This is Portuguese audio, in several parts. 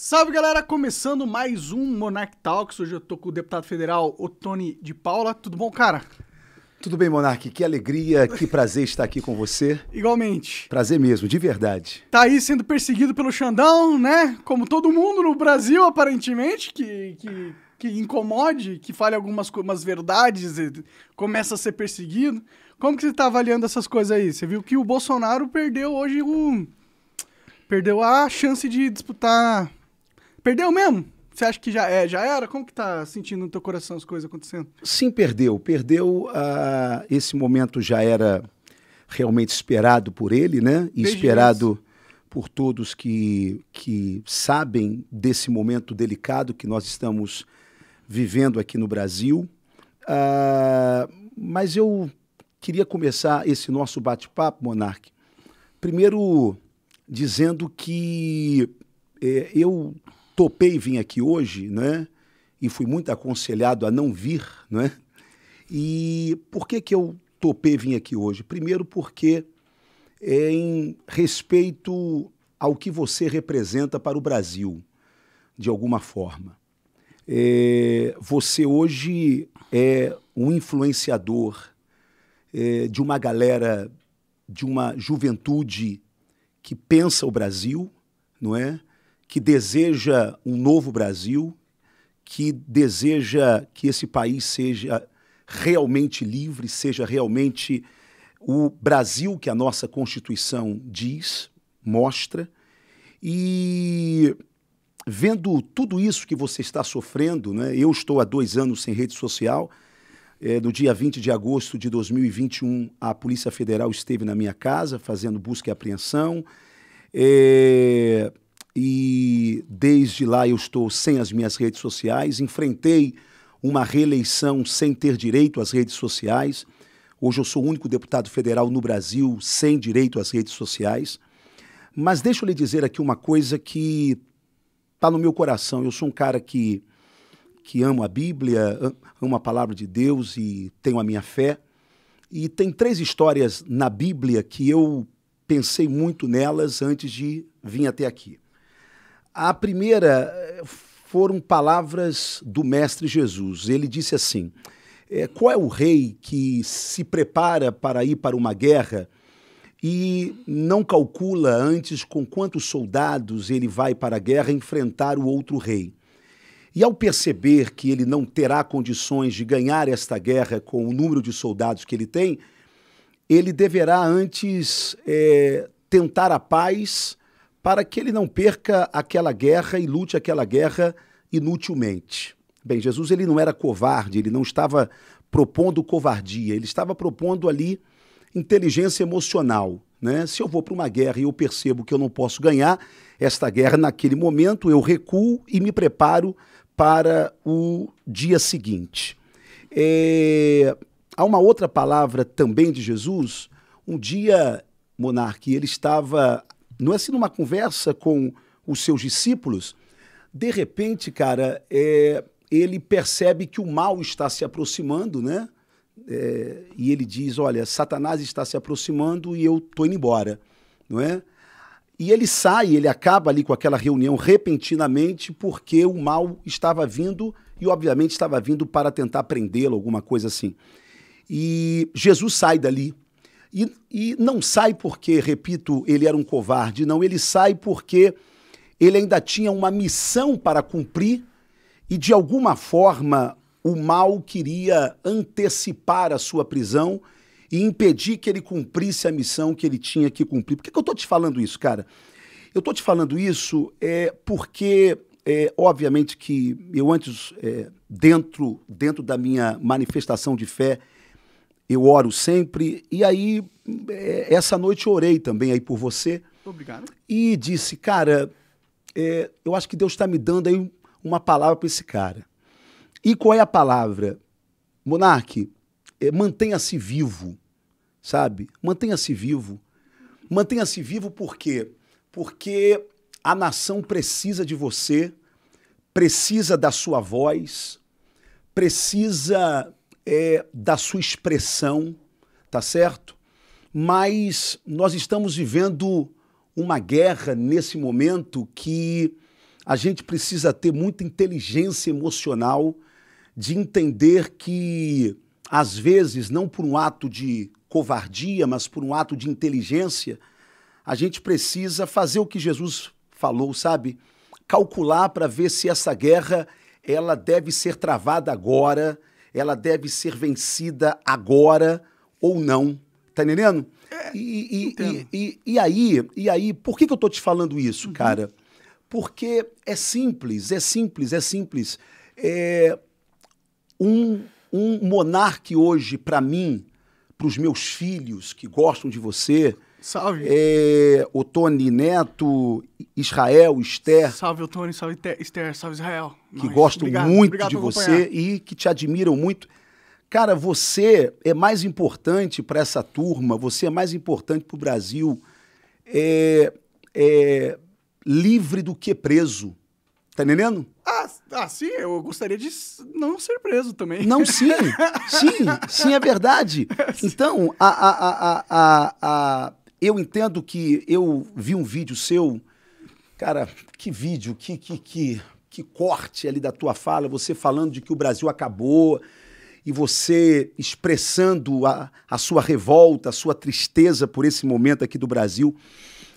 Salve galera, começando mais um Monarch Talks. Hoje eu tô com o deputado federal Otone de Paula. Tudo bom, cara? Tudo bem, Monark? Que alegria, que prazer estar aqui com você. Igualmente. Prazer mesmo, de verdade. Tá aí sendo perseguido pelo Xandão, né? Como todo mundo no Brasil, aparentemente, que, que, que incomode, que fale algumas umas verdades e começa a ser perseguido. Como que você tá avaliando essas coisas aí? Você viu que o Bolsonaro perdeu hoje o... Perdeu a chance de disputar Perdeu mesmo? Você acha que já é, já era? Como que tá sentindo no teu coração as coisas acontecendo? Sim, perdeu. Perdeu. Uh, esse momento já era realmente esperado por ele, né? E esperado por todos que, que sabem desse momento delicado que nós estamos vivendo aqui no Brasil. Uh, mas eu queria começar esse nosso bate-papo, Monarque. primeiro dizendo que eh, eu topei vir aqui hoje, né? E fui muito aconselhado a não vir, né? E por que que eu topei vir aqui hoje? Primeiro porque é em respeito ao que você representa para o Brasil, de alguma forma. É, você hoje é um influenciador é, de uma galera, de uma juventude que pensa o Brasil, não é? que deseja um novo Brasil, que deseja que esse país seja realmente livre, seja realmente o Brasil que a nossa Constituição diz, mostra. E vendo tudo isso que você está sofrendo, né, eu estou há dois anos sem rede social. É, no dia 20 de agosto de 2021, a Polícia Federal esteve na minha casa fazendo busca e apreensão. É, e desde lá eu estou sem as minhas redes sociais. Enfrentei uma reeleição sem ter direito às redes sociais. Hoje eu sou o único deputado federal no Brasil sem direito às redes sociais. Mas deixa eu lhe dizer aqui uma coisa que está no meu coração. Eu sou um cara que, que amo a Bíblia, amo a palavra de Deus e tenho a minha fé. E tem três histórias na Bíblia que eu pensei muito nelas antes de vir até aqui. A primeira eh, foram palavras do Mestre Jesus. Ele disse assim: é, Qual é o rei que se prepara para ir para uma guerra e não calcula antes com quantos soldados ele vai para a guerra enfrentar o outro rei? E ao perceber que ele não terá condições de ganhar esta guerra com o número de soldados que ele tem, ele deverá antes é, tentar a paz para que ele não perca aquela guerra e lute aquela guerra inutilmente. Bem, Jesus ele não era covarde, ele não estava propondo covardia, ele estava propondo ali inteligência emocional. Né? Se eu vou para uma guerra e eu percebo que eu não posso ganhar esta guerra naquele momento, eu recuo e me preparo para o dia seguinte. É... Há uma outra palavra também de Jesus. Um dia, Monarque, ele estava não é assim numa conversa com os seus discípulos, de repente, cara, é, ele percebe que o mal está se aproximando, né? É, e ele diz: Olha, Satanás está se aproximando e eu estou indo embora, não é? E ele sai, ele acaba ali com aquela reunião repentinamente, porque o mal estava vindo e, obviamente, estava vindo para tentar prendê-lo, alguma coisa assim. E Jesus sai dali e, e não sai porque, repito, ele era um covarde, não. Ele sai porque ele ainda tinha uma missão para cumprir e, de alguma forma, o mal queria antecipar a sua prisão e impedir que ele cumprisse a missão que ele tinha que cumprir. Por que, que eu estou te falando isso, cara? Eu estou te falando isso é, porque, é, obviamente, que eu antes, é, dentro, dentro da minha manifestação de fé, eu oro sempre. E aí, é, essa noite orei também aí por você. Obrigado. E disse, cara, é, eu acho que Deus está me dando aí uma palavra para esse cara. E qual é a palavra? Monarque, é, mantenha-se vivo, sabe? Mantenha-se vivo. Mantenha-se vivo por quê? Porque a nação precisa de você, precisa da sua voz, precisa é, da sua expressão, tá certo? Mas nós estamos vivendo uma guerra nesse momento que a gente precisa ter muita inteligência emocional de entender que, às vezes, não por um ato de covardia, mas por um ato de inteligência, a gente precisa fazer o que Jesus falou, sabe? Calcular para ver se essa guerra ela deve ser travada agora, ela deve ser vencida agora ou não. Tá entendendo? É, e, e, e, e, aí, e aí, por que, que eu tô te falando isso, uhum. cara? Porque é simples, é simples, é simples. É, um, um monarca hoje, para mim, para os meus filhos que gostam de você, Salve. É, o Tony Neto, Israel, Esther. Salve o Tony, salve Esther, salve Israel. Que Nós. gostam obrigado, muito obrigado de você e que te admiram muito. Cara, você é mais importante para essa turma, você é mais importante para o Brasil. É, é, livre do que preso. Tá entendendo? Ah, ah, sim, eu gostaria de não ser preso também. Não, sim. Sim, sim, é verdade. Então, a, a, a, a, a eu entendo que eu vi um vídeo seu, cara, que vídeo, que, que, que, que corte ali da tua fala, você falando de que o Brasil acabou e você expressando a, a sua revolta, a sua tristeza por esse momento aqui do Brasil.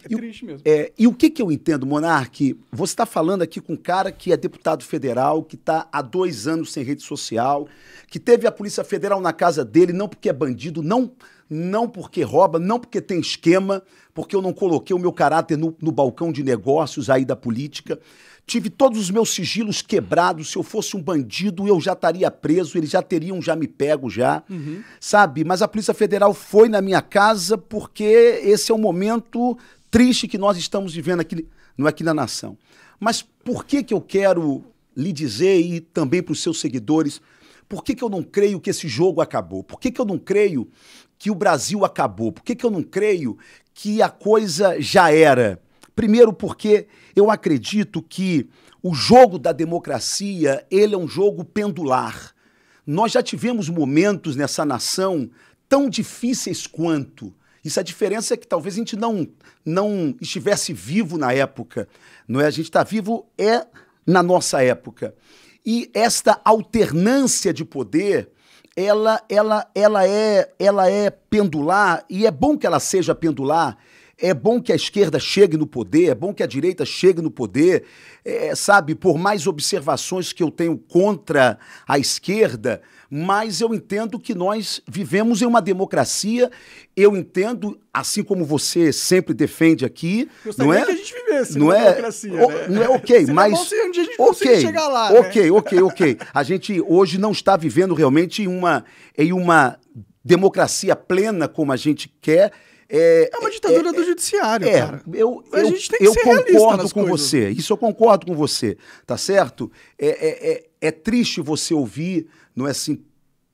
É e, triste mesmo. É, e o que, que eu entendo, Monarque? Você está falando aqui com um cara que é deputado federal, que está há dois anos sem rede social, que teve a Polícia Federal na casa dele, não porque é bandido, não não porque rouba, não porque tem esquema, porque eu não coloquei o meu caráter no, no balcão de negócios aí da política. Tive todos os meus sigilos quebrados. Se eu fosse um bandido, eu já estaria preso, eles já teriam já me pego já. Uhum. Sabe? Mas a Polícia Federal foi na minha casa porque esse é o momento triste que nós estamos vivendo aqui, não é aqui na nação. Mas por que que eu quero lhe dizer e também para os seus seguidores, por que que eu não creio que esse jogo acabou? Por que que eu não creio que o Brasil acabou? Por que, que eu não creio que a coisa já era? Primeiro, porque eu acredito que o jogo da democracia ele é um jogo pendular. Nós já tivemos momentos nessa nação tão difíceis quanto. Isso é a diferença é que talvez a gente não, não estivesse vivo na época, não é? A gente está vivo é na nossa época. E esta alternância de poder ela, ela, ela, é, ela é pendular, e é bom que ela seja pendular, é bom que a esquerda chegue no poder, é bom que a direita chegue no poder. É, sabe, por mais observações que eu tenho contra a esquerda, mas eu entendo que nós vivemos em uma democracia. Eu entendo, assim como você sempre defende aqui, eu não é? que a gente vivesse não é, democracia, o, né? Não é ok, Seria mas se um dia a gente ok, chegar lá, né? ok, né? ok, ok. A gente hoje não está vivendo realmente em uma em uma democracia plena como a gente quer é, é uma ditadura é, do judiciário, é, cara. Eu, eu, a gente tem que eu ser concordo com coisas. você. Isso eu concordo com você, tá certo? É, é, é, é, triste você ouvir, não é assim,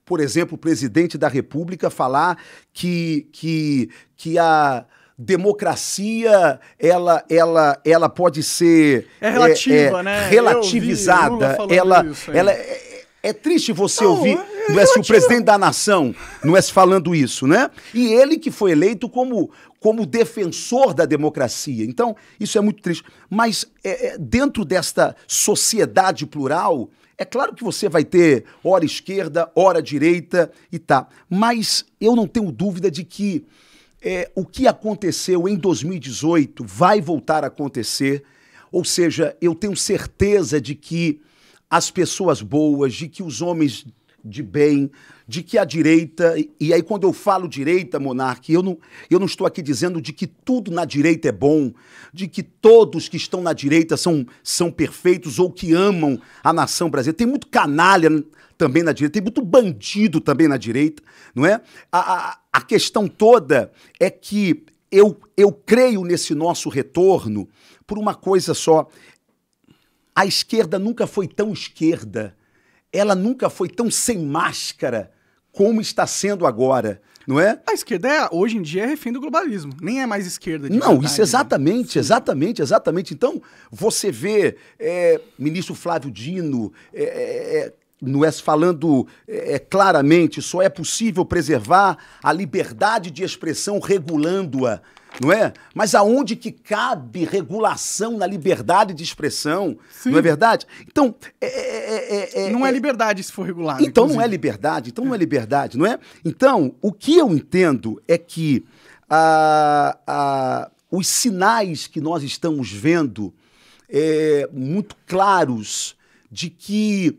por exemplo, o presidente da República falar que, que, que a democracia ela ela ela pode ser é relativa, é, é né? relativizada. Eu vi, eu ela isso, ela é triste você não, ouvir é não é se o presidente da nação não é se falando isso, né? E ele que foi eleito como, como defensor da democracia. Então, isso é muito triste. Mas é, é, dentro desta sociedade plural, é claro que você vai ter hora esquerda, hora direita e tá. Mas eu não tenho dúvida de que é, o que aconteceu em 2018 vai voltar a acontecer. Ou seja, eu tenho certeza de que as pessoas boas, de que os homens de bem, de que a direita, e aí quando eu falo direita, monarca, eu não, eu não estou aqui dizendo de que tudo na direita é bom, de que todos que estão na direita são, são perfeitos ou que amam a nação brasileira. Tem muito canalha também na direita, tem muito bandido também na direita, não é? A, a, a questão toda é que eu, eu creio nesse nosso retorno por uma coisa só, a esquerda nunca foi tão esquerda, ela nunca foi tão sem máscara como está sendo agora, não é? A esquerda é, hoje em dia é refém do globalismo, nem é mais esquerda. não, verdade, isso né? exatamente, né? exatamente, exatamente. Então você vê é, ministro Flávio Dino é, é, é no é, falando é, é, claramente, só é possível preservar a liberdade de expressão regulando-a não é? Mas aonde que cabe regulação na liberdade de expressão, Sim. não é verdade? Então, é, é, é, é não é, é liberdade se for regulado. Então inclusive. não é liberdade, então não é liberdade, não é? Então, o que eu entendo é que os sinais que nós estamos vendo é, muito claros de que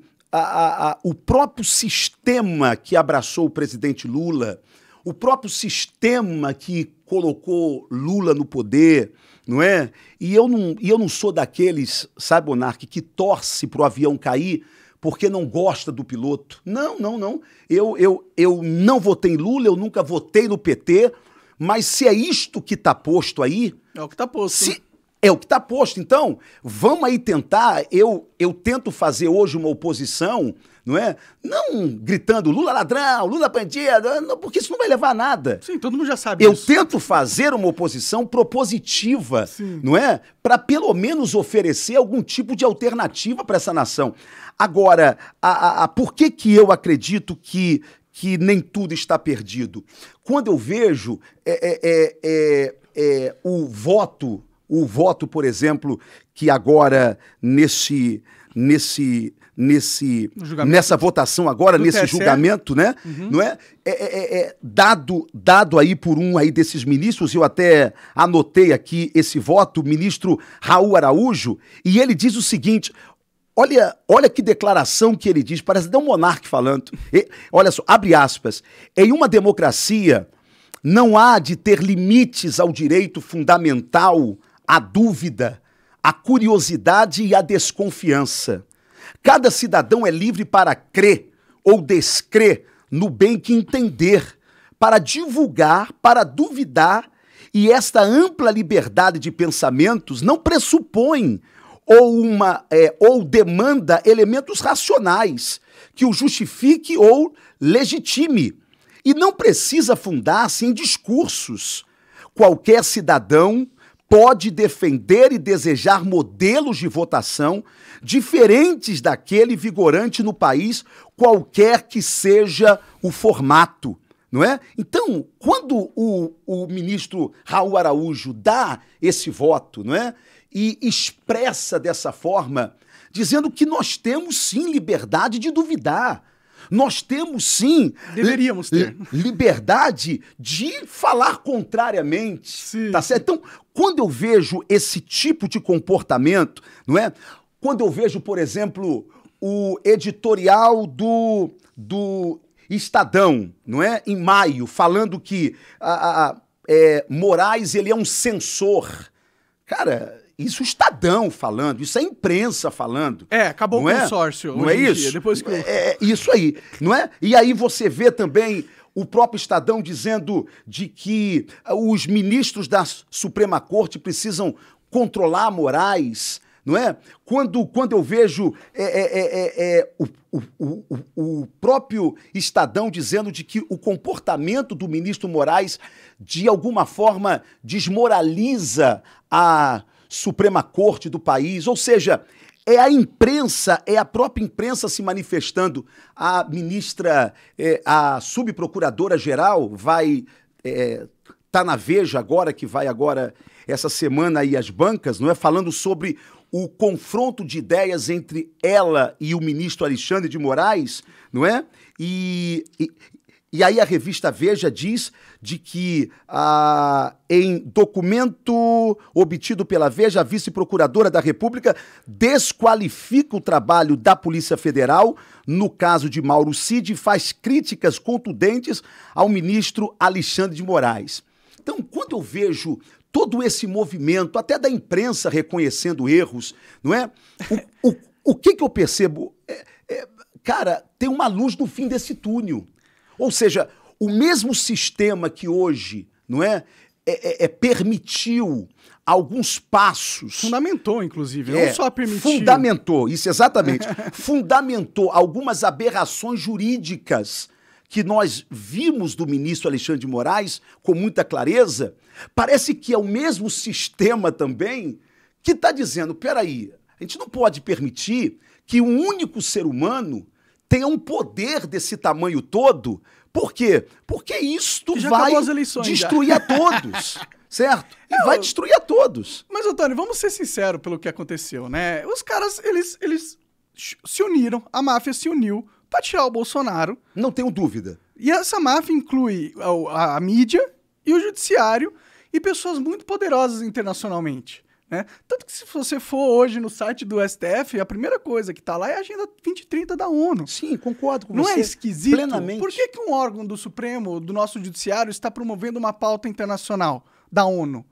o próprio sistema que abraçou o presidente Lula, o próprio sistema que colocou Lula no poder, não é? E eu não, e eu não sou daqueles, sabe, Monark, que torce para o avião cair porque não gosta do piloto. Não, não, não. Eu, eu, eu não votei em Lula, eu nunca votei no PT, mas se é isto que está posto aí. É o que está posto. Se, é o que está posto. Então, vamos aí tentar. Eu, eu tento fazer hoje uma oposição, não é? Não gritando Lula ladrão, Lula bandido, porque isso não vai levar a nada. Sim, todo mundo já sabe eu isso. Eu tento fazer uma oposição propositiva, Sim. não é? Para pelo menos oferecer algum tipo de alternativa para essa nação. Agora, a, a, a, por que, que eu acredito que, que nem tudo está perdido? Quando eu vejo é, é, é, é, é o voto o voto, por exemplo, que agora nesse nesse nesse nessa votação agora Do nesse TSE. julgamento, né? Uhum. Não é? é? É, é, é? dado dado aí por um aí desses ministros. Eu até anotei aqui esse voto, o ministro Raul Araújo, e ele diz o seguinte: Olha, olha que declaração que ele diz, parece até um monarca falando. E, olha só, abre aspas. Em uma democracia, não há de ter limites ao direito fundamental a dúvida, a curiosidade e a desconfiança. Cada cidadão é livre para crer ou descrer no bem que entender, para divulgar, para duvidar, e esta ampla liberdade de pensamentos não pressupõe ou uma é, ou demanda elementos racionais que o justifique ou legitime e não precisa fundar-se em discursos. Qualquer cidadão pode defender e desejar modelos de votação diferentes daquele vigorante no país, qualquer que seja o formato. Não é? Então, quando o, o ministro Raul Araújo dá esse voto não é? e expressa dessa forma, dizendo que nós temos sim liberdade de duvidar, nós temos sim. Deveríamos ter. Liberdade de falar contrariamente. Sim. Tá certo? Então, quando eu vejo esse tipo de comportamento, não é? Quando eu vejo, por exemplo, o editorial do, do Estadão, não é? Em maio, falando que a, a, é, Moraes ele é um censor. Cara, isso o Estadão falando, isso é a imprensa falando. É, acabou o é? consórcio. É? Não é isso? Dia, depois que... é, é, isso aí, não é? E aí você vê também o próprio Estadão dizendo de que ah, os ministros da Suprema Corte precisam controlar morais, não é? Quando, quando eu vejo é, é, é, é, é o, o, o, o, próprio Estadão dizendo de que o comportamento do ministro Moraes de alguma forma desmoraliza a Suprema Corte do país, ou seja, é a imprensa, é a própria imprensa se manifestando. A ministra, é, a subprocuradora-geral vai. É, tá na Veja agora, que vai agora essa semana aí às bancas, não é? Falando sobre o confronto de ideias entre ela e o ministro Alexandre de Moraes, não é? E, e, e aí a revista Veja diz de que ah, em documento obtido pela Veja, a vice-procuradora da República desqualifica o trabalho da Polícia Federal no caso de Mauro Cid e faz críticas contundentes ao ministro Alexandre de Moraes. Então, quando eu vejo todo esse movimento, até da imprensa reconhecendo erros, não é? O, o, o que, que eu percebo? É, é, cara, tem uma luz no fim desse túnel. Ou seja, o mesmo sistema que hoje, não é, é, é, é permitiu alguns passos. Fundamentou, inclusive, não é, só permitiu. Fundamentou, isso exatamente. fundamentou algumas aberrações jurídicas que nós vimos do ministro Alexandre de Moraes com muita clareza, parece que é o mesmo sistema também que está dizendo: peraí, a gente não pode permitir que um único ser humano tenha um poder desse tamanho todo. Por quê? Porque isto vai destruir já. a todos. certo? E eu... vai destruir a todos. Mas, Antônio, vamos ser sinceros pelo que aconteceu, né? Os caras, eles, eles se uniram, a máfia se uniu para tirar o Bolsonaro. Não tenho dúvida. E essa máfia inclui a, a, a mídia e o judiciário e pessoas muito poderosas internacionalmente. Né? Tanto que se você for hoje no site do STF, a primeira coisa que está lá é a Agenda 2030 da ONU. Sim, concordo com Não é você. Não é esquisito? Plenamente. Por que, que um órgão do Supremo, do nosso judiciário, está promovendo uma pauta internacional da ONU?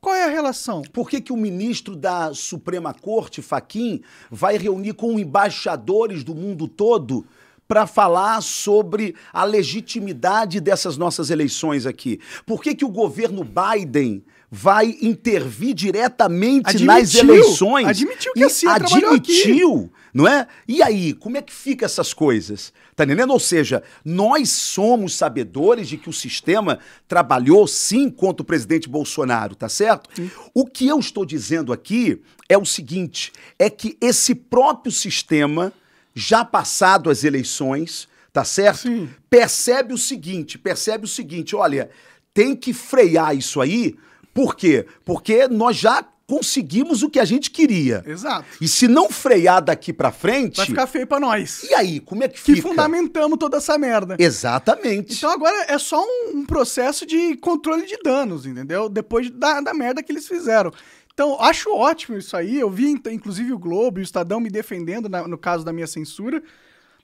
Qual é a relação? Por que, que o ministro da Suprema Corte, Faquim, vai reunir com embaixadores do mundo todo para falar sobre a legitimidade dessas nossas eleições aqui? Por que, que o governo Biden vai intervir diretamente admitiu, nas eleições. Admitiu que a CIA admitiu, não é? E aí, como é que fica essas coisas? Tá entendendo? Ou seja, nós somos sabedores de que o sistema trabalhou sim contra o presidente Bolsonaro, tá certo? Sim. O que eu estou dizendo aqui é o seguinte, é que esse próprio sistema já passado as eleições, tá certo? Sim. Percebe o seguinte, percebe o seguinte, olha, tem que frear isso aí, por quê? Porque nós já conseguimos o que a gente queria. Exato. E se não frear daqui para frente, vai ficar feio para nós. E aí, como é que, que fica? Que fundamentamos toda essa merda. Exatamente. Então agora é só um, um processo de controle de danos, entendeu? Depois da, da merda que eles fizeram. Então, acho ótimo isso aí. Eu vi, então, inclusive, o Globo e o Estadão me defendendo na, no caso da minha censura.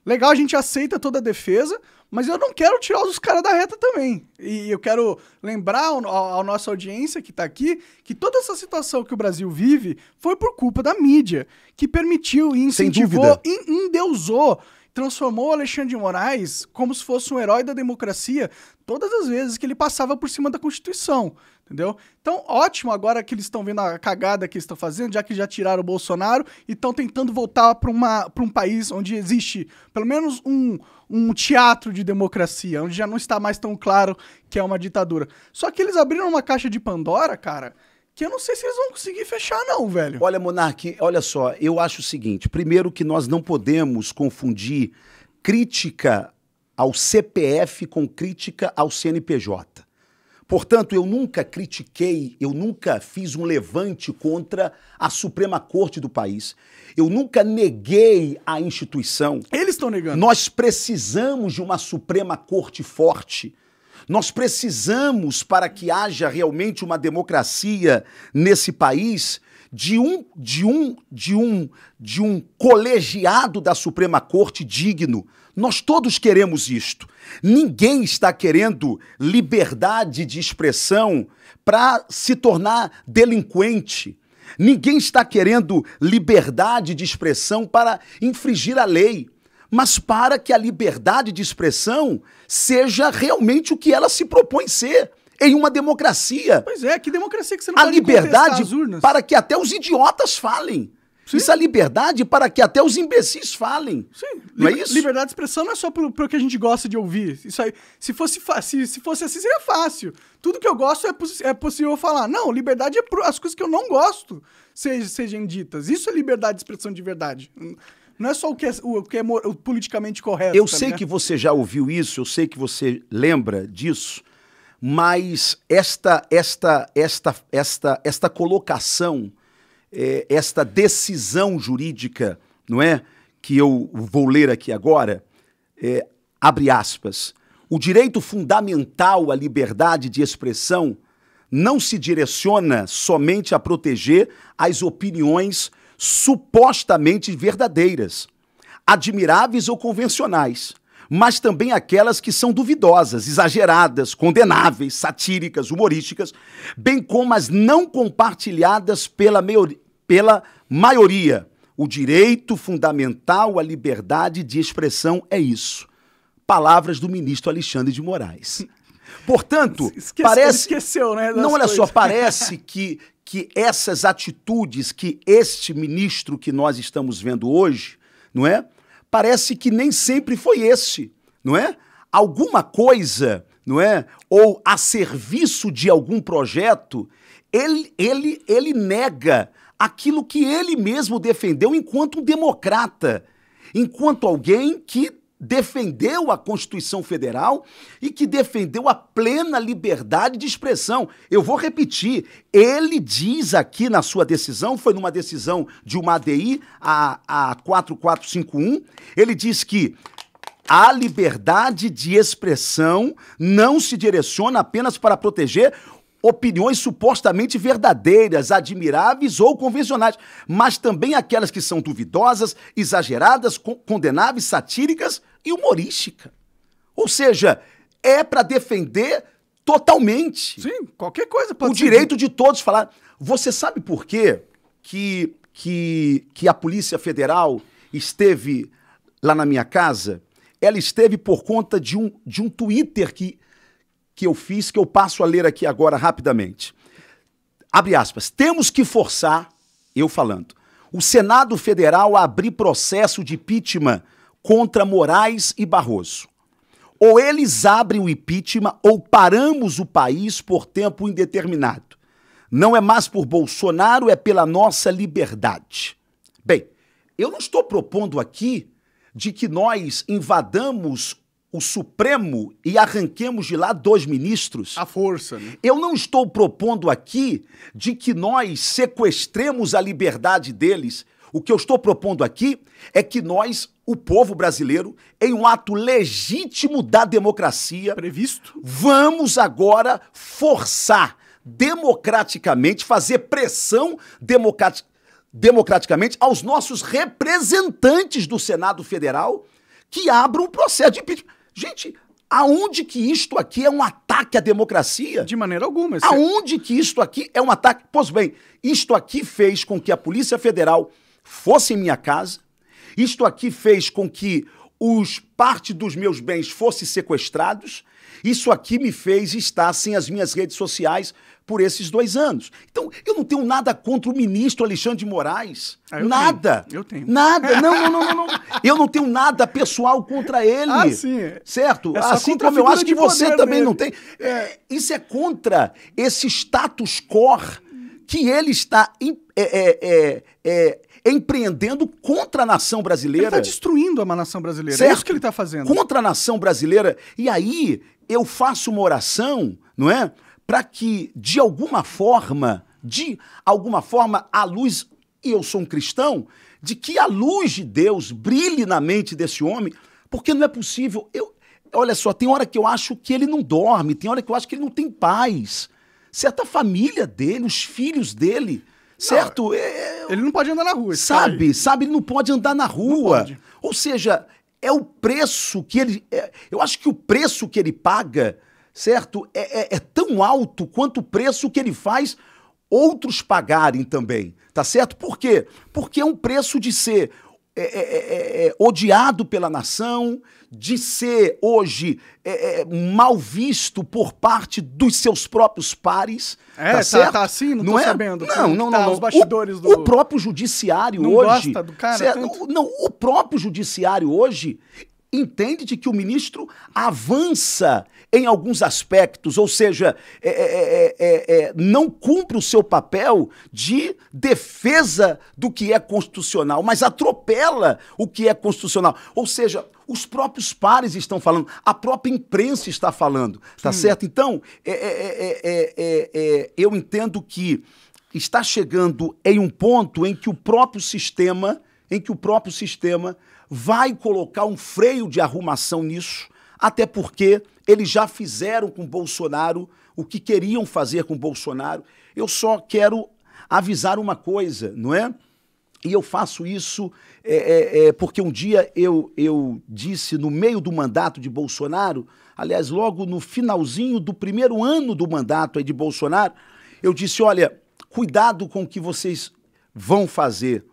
Legal, a gente aceita toda a defesa, mas eu não quero tirar os caras da reta também. E eu quero lembrar à nossa audiência que está aqui que toda essa situação que o Brasil vive foi por culpa da mídia, que permitiu e incentivou, endeusou transformou o Alexandre de Moraes como se fosse um herói da democracia todas as vezes que ele passava por cima da Constituição, entendeu? Então, ótimo agora que eles estão vendo a cagada que estão fazendo, já que já tiraram o Bolsonaro e estão tentando voltar para um país onde existe pelo menos um, um teatro de democracia, onde já não está mais tão claro que é uma ditadura. Só que eles abriram uma caixa de Pandora, cara, que eu não sei se eles vão conseguir fechar, não, velho. Olha, Monarque, olha só, eu acho o seguinte: primeiro, que nós não podemos confundir crítica ao CPF com crítica ao CNPJ. Portanto, eu nunca critiquei, eu nunca fiz um levante contra a Suprema Corte do país. Eu nunca neguei a instituição. Eles estão negando. Nós precisamos de uma Suprema Corte forte. Nós precisamos, para que haja realmente uma democracia nesse país, de um, de um, de um, de um colegiado da Suprema Corte digno. Nós todos queremos isto. Ninguém está querendo liberdade de expressão para se tornar delinquente. Ninguém está querendo liberdade de expressão para infringir a lei mas para que a liberdade de expressão seja realmente o que ela se propõe ser em uma democracia. Pois é, que democracia que você não a pode liberdade as urnas. para que até os idiotas falem. Sim. Isso é liberdade para que até os imbecis falem. Sim. Não é Liber, é isso? Liberdade de expressão não é só para o que a gente gosta de ouvir. Isso aí, se fosse, se, se fosse assim, seria fácil. Tudo que eu gosto é, é possível falar. Não, liberdade é para as coisas que eu não gosto sejam, sejam ditas. Isso é liberdade de expressão de verdade. Não é só o que é, o, que é politicamente correto. Eu tá sei que você já ouviu isso, eu sei que você lembra disso, mas esta, esta, esta, esta, esta colocação, é, esta decisão jurídica, não é? Que eu vou ler aqui agora, é, abre aspas. O direito fundamental à liberdade de expressão não se direciona somente a proteger as opiniões supostamente verdadeiras, admiráveis ou convencionais, mas também aquelas que são duvidosas, exageradas, condenáveis, satíricas, humorísticas, bem como as não compartilhadas pela, maior... pela maioria. O direito fundamental à liberdade de expressão é isso. Palavras do ministro Alexandre de Moraes. Portanto, Esquece, parece. Esqueceu, né? Não, olha coisas. só, parece que, que essas atitudes que este ministro que nós estamos vendo hoje, não é? Parece que nem sempre foi esse, não é? Alguma coisa, não é? Ou a serviço de algum projeto, ele, ele, ele nega aquilo que ele mesmo defendeu enquanto um democrata, enquanto alguém que defendeu a Constituição Federal e que defendeu a plena liberdade de expressão. Eu vou repetir, ele diz aqui na sua decisão, foi numa decisão de uma ADI, a, a 4451, ele diz que a liberdade de expressão não se direciona apenas para proteger opiniões supostamente verdadeiras, admiráveis ou convencionais, mas também aquelas que são duvidosas, exageradas, condenáveis, satíricas e humorística. Ou seja, é para defender totalmente. Sim, qualquer coisa pode O ser. direito de todos falar. Você sabe por quê que, que, que a Polícia Federal esteve lá na minha casa? Ela esteve por conta de um, de um Twitter que, que eu fiz, que eu passo a ler aqui agora rapidamente. Abre aspas. Temos que forçar, eu falando, o Senado Federal a abrir processo de impeachment contra Moraes e Barroso. Ou eles abrem o impeachment ou paramos o país por tempo indeterminado. Não é mais por Bolsonaro, é pela nossa liberdade. Bem, eu não estou propondo aqui de que nós invadamos o Supremo e arranquemos de lá dois ministros. A força, né? Eu não estou propondo aqui de que nós sequestremos a liberdade deles. O que eu estou propondo aqui é que nós o povo brasileiro em um ato legítimo da democracia. Previsto. Vamos agora forçar democraticamente, fazer pressão democraticamente aos nossos representantes do Senado Federal que abram o processo de impeachment. Gente, aonde que isto aqui é um ataque à democracia? De maneira alguma. Aonde que isto aqui é um ataque? Pois bem, isto aqui fez com que a Polícia Federal fosse em minha casa, isto aqui fez com que os parte dos meus bens fossem sequestrados. Isso aqui me fez estar sem as minhas redes sociais por esses dois anos. Então, eu não tenho nada contra o ministro Alexandre de Moraes. Ah, eu nada. Tenho. Eu tenho. Nada. Não, não, não, não, Eu não tenho nada pessoal contra ele. Ah, sim. Certo? É assim como eu acho que você também dele. não tem. É. é, isso é contra esse status quo que ele está é, é, é, é empreendendo contra a nação brasileira. Ele está destruindo a nação brasileira. Certo? É isso que ele está fazendo. Contra a nação brasileira. E aí eu faço uma oração, não é? Para que, de alguma forma, de alguma forma, a luz, e eu sou um cristão, de que a luz de Deus brilhe na mente desse homem, porque não é possível. Eu, olha só, tem hora que eu acho que ele não dorme, tem hora que eu acho que ele não tem paz. Certa família dele, os filhos dele certo? É, é, ele não pode andar na rua. Sabe, sabe, ele não pode andar na rua. Ou seja, é o preço que ele. É, eu acho que o preço que ele paga, certo, é, é, é, tão alto quanto o preço que ele faz outros pagarem também, tá certo? Por quê? Porque é um preço de ser é é, é, é, é, odiado pela nação, de ser hoje mal visto por parte dos seus próprios pares. É, tá, tá, tá certo? tá assim, não, não tô sabendo. Não, não, não. Tá, não. Os bastidores o, do... o próprio judiciário não hoje. Gosta do cara, Tanto. Não, o próprio judiciário hoje entende de que o ministro avança em alguns aspectos, ou seja, é, é, não cumpre o seu papel de defesa do que é constitucional, mas atropela o que é constitucional. Ou seja, os próprios pares estão falando, a própria imprensa está falando, tá Sim. certo? Então, eu entendo que está chegando em um ponto em que o próprio sistema, em que o próprio sistema vai colocar um freio de arrumação nisso, até porque eles já fizeram com Bolsonaro o que queriam fazer com Bolsonaro. Eu só quero avisar uma coisa, não é? E eu faço isso é, é, é, porque um dia eu, eu disse, no meio do mandato de Bolsonaro, aliás, logo no finalzinho do primeiro ano do mandato de Bolsonaro, eu disse: olha, cuidado com o que vocês vão fazer,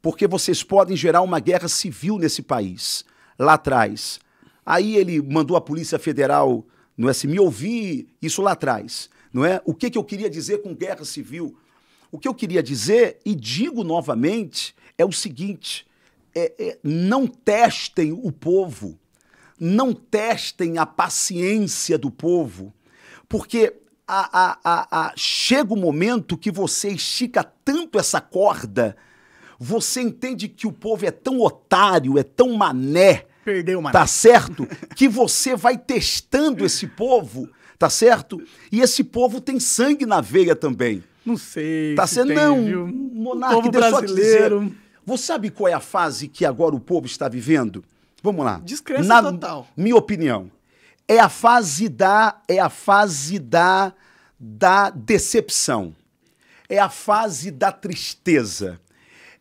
porque vocês podem gerar uma guerra civil nesse país, lá atrás. Aí ele mandou a Polícia Federal no SM me ouvir isso lá atrás. Não é? O que, que eu queria dizer com guerra civil? O que eu queria dizer, e digo novamente, é o seguinte: é, é, não testem o povo, não testem a paciência do povo, porque a, a, a, chega o momento que você estica tanto essa corda, você entende que o povo é tão otário, é tão mané, Perdeu, mano. Tá certo? que você vai testando esse povo, tá certo? E esse povo tem sangue na veia também. Não sei. Tá se sendo não, monarca, brasileiro. você sabe qual é a fase que agora o povo está vivendo? Vamos lá. Descrença total. Minha opinião. É a fase da é a fase da da decepção. É a fase da tristeza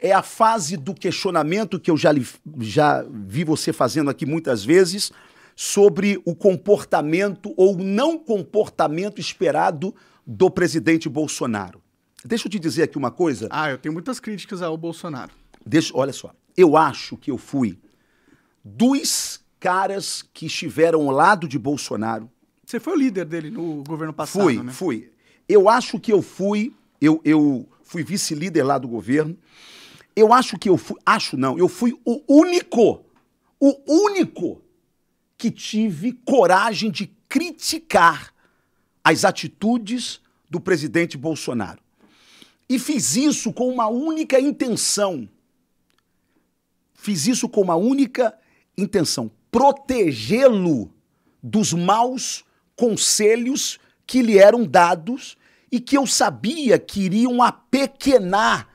é a fase do questionamento que eu já, li, já vi você fazendo aqui muitas vezes sobre o comportamento ou não comportamento esperado do presidente Bolsonaro. Deixa eu te dizer aqui uma coisa. Ah, eu tenho muitas críticas ao Bolsonaro. Deixa, olha só, eu acho que eu fui dos caras que estiveram ao lado de Bolsonaro. Você foi o líder dele no governo passado, fui, né? Fui, fui. Eu acho que eu fui, eu, eu fui vice-líder lá do governo. Eu acho que eu fui, acho não, eu fui o único, o único que tive coragem de criticar as atitudes do presidente Bolsonaro. E fiz isso com uma única intenção. Fiz isso com uma única intenção: protegê-lo dos maus conselhos que lhe eram dados e que eu sabia que iriam apequenar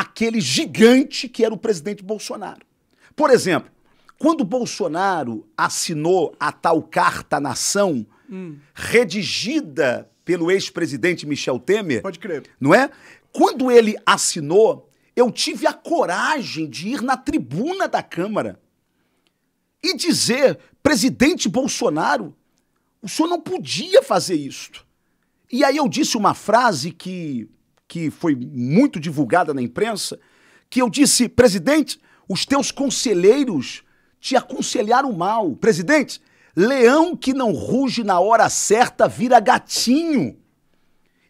aquele gigante que era o presidente Bolsonaro. Por exemplo, quando Bolsonaro assinou a tal Carta Nação, hum. redigida pelo ex-presidente Michel Temer. Pode crer. Não é? Quando ele assinou, eu tive a coragem de ir na tribuna da Câmara e dizer: presidente Bolsonaro, o senhor não podia fazer isto. E aí eu disse uma frase que que foi muito divulgada na imprensa, que eu disse, presidente, os teus conselheiros te aconselharam mal. Presidente, leão que não ruge na hora certa vira gatinho.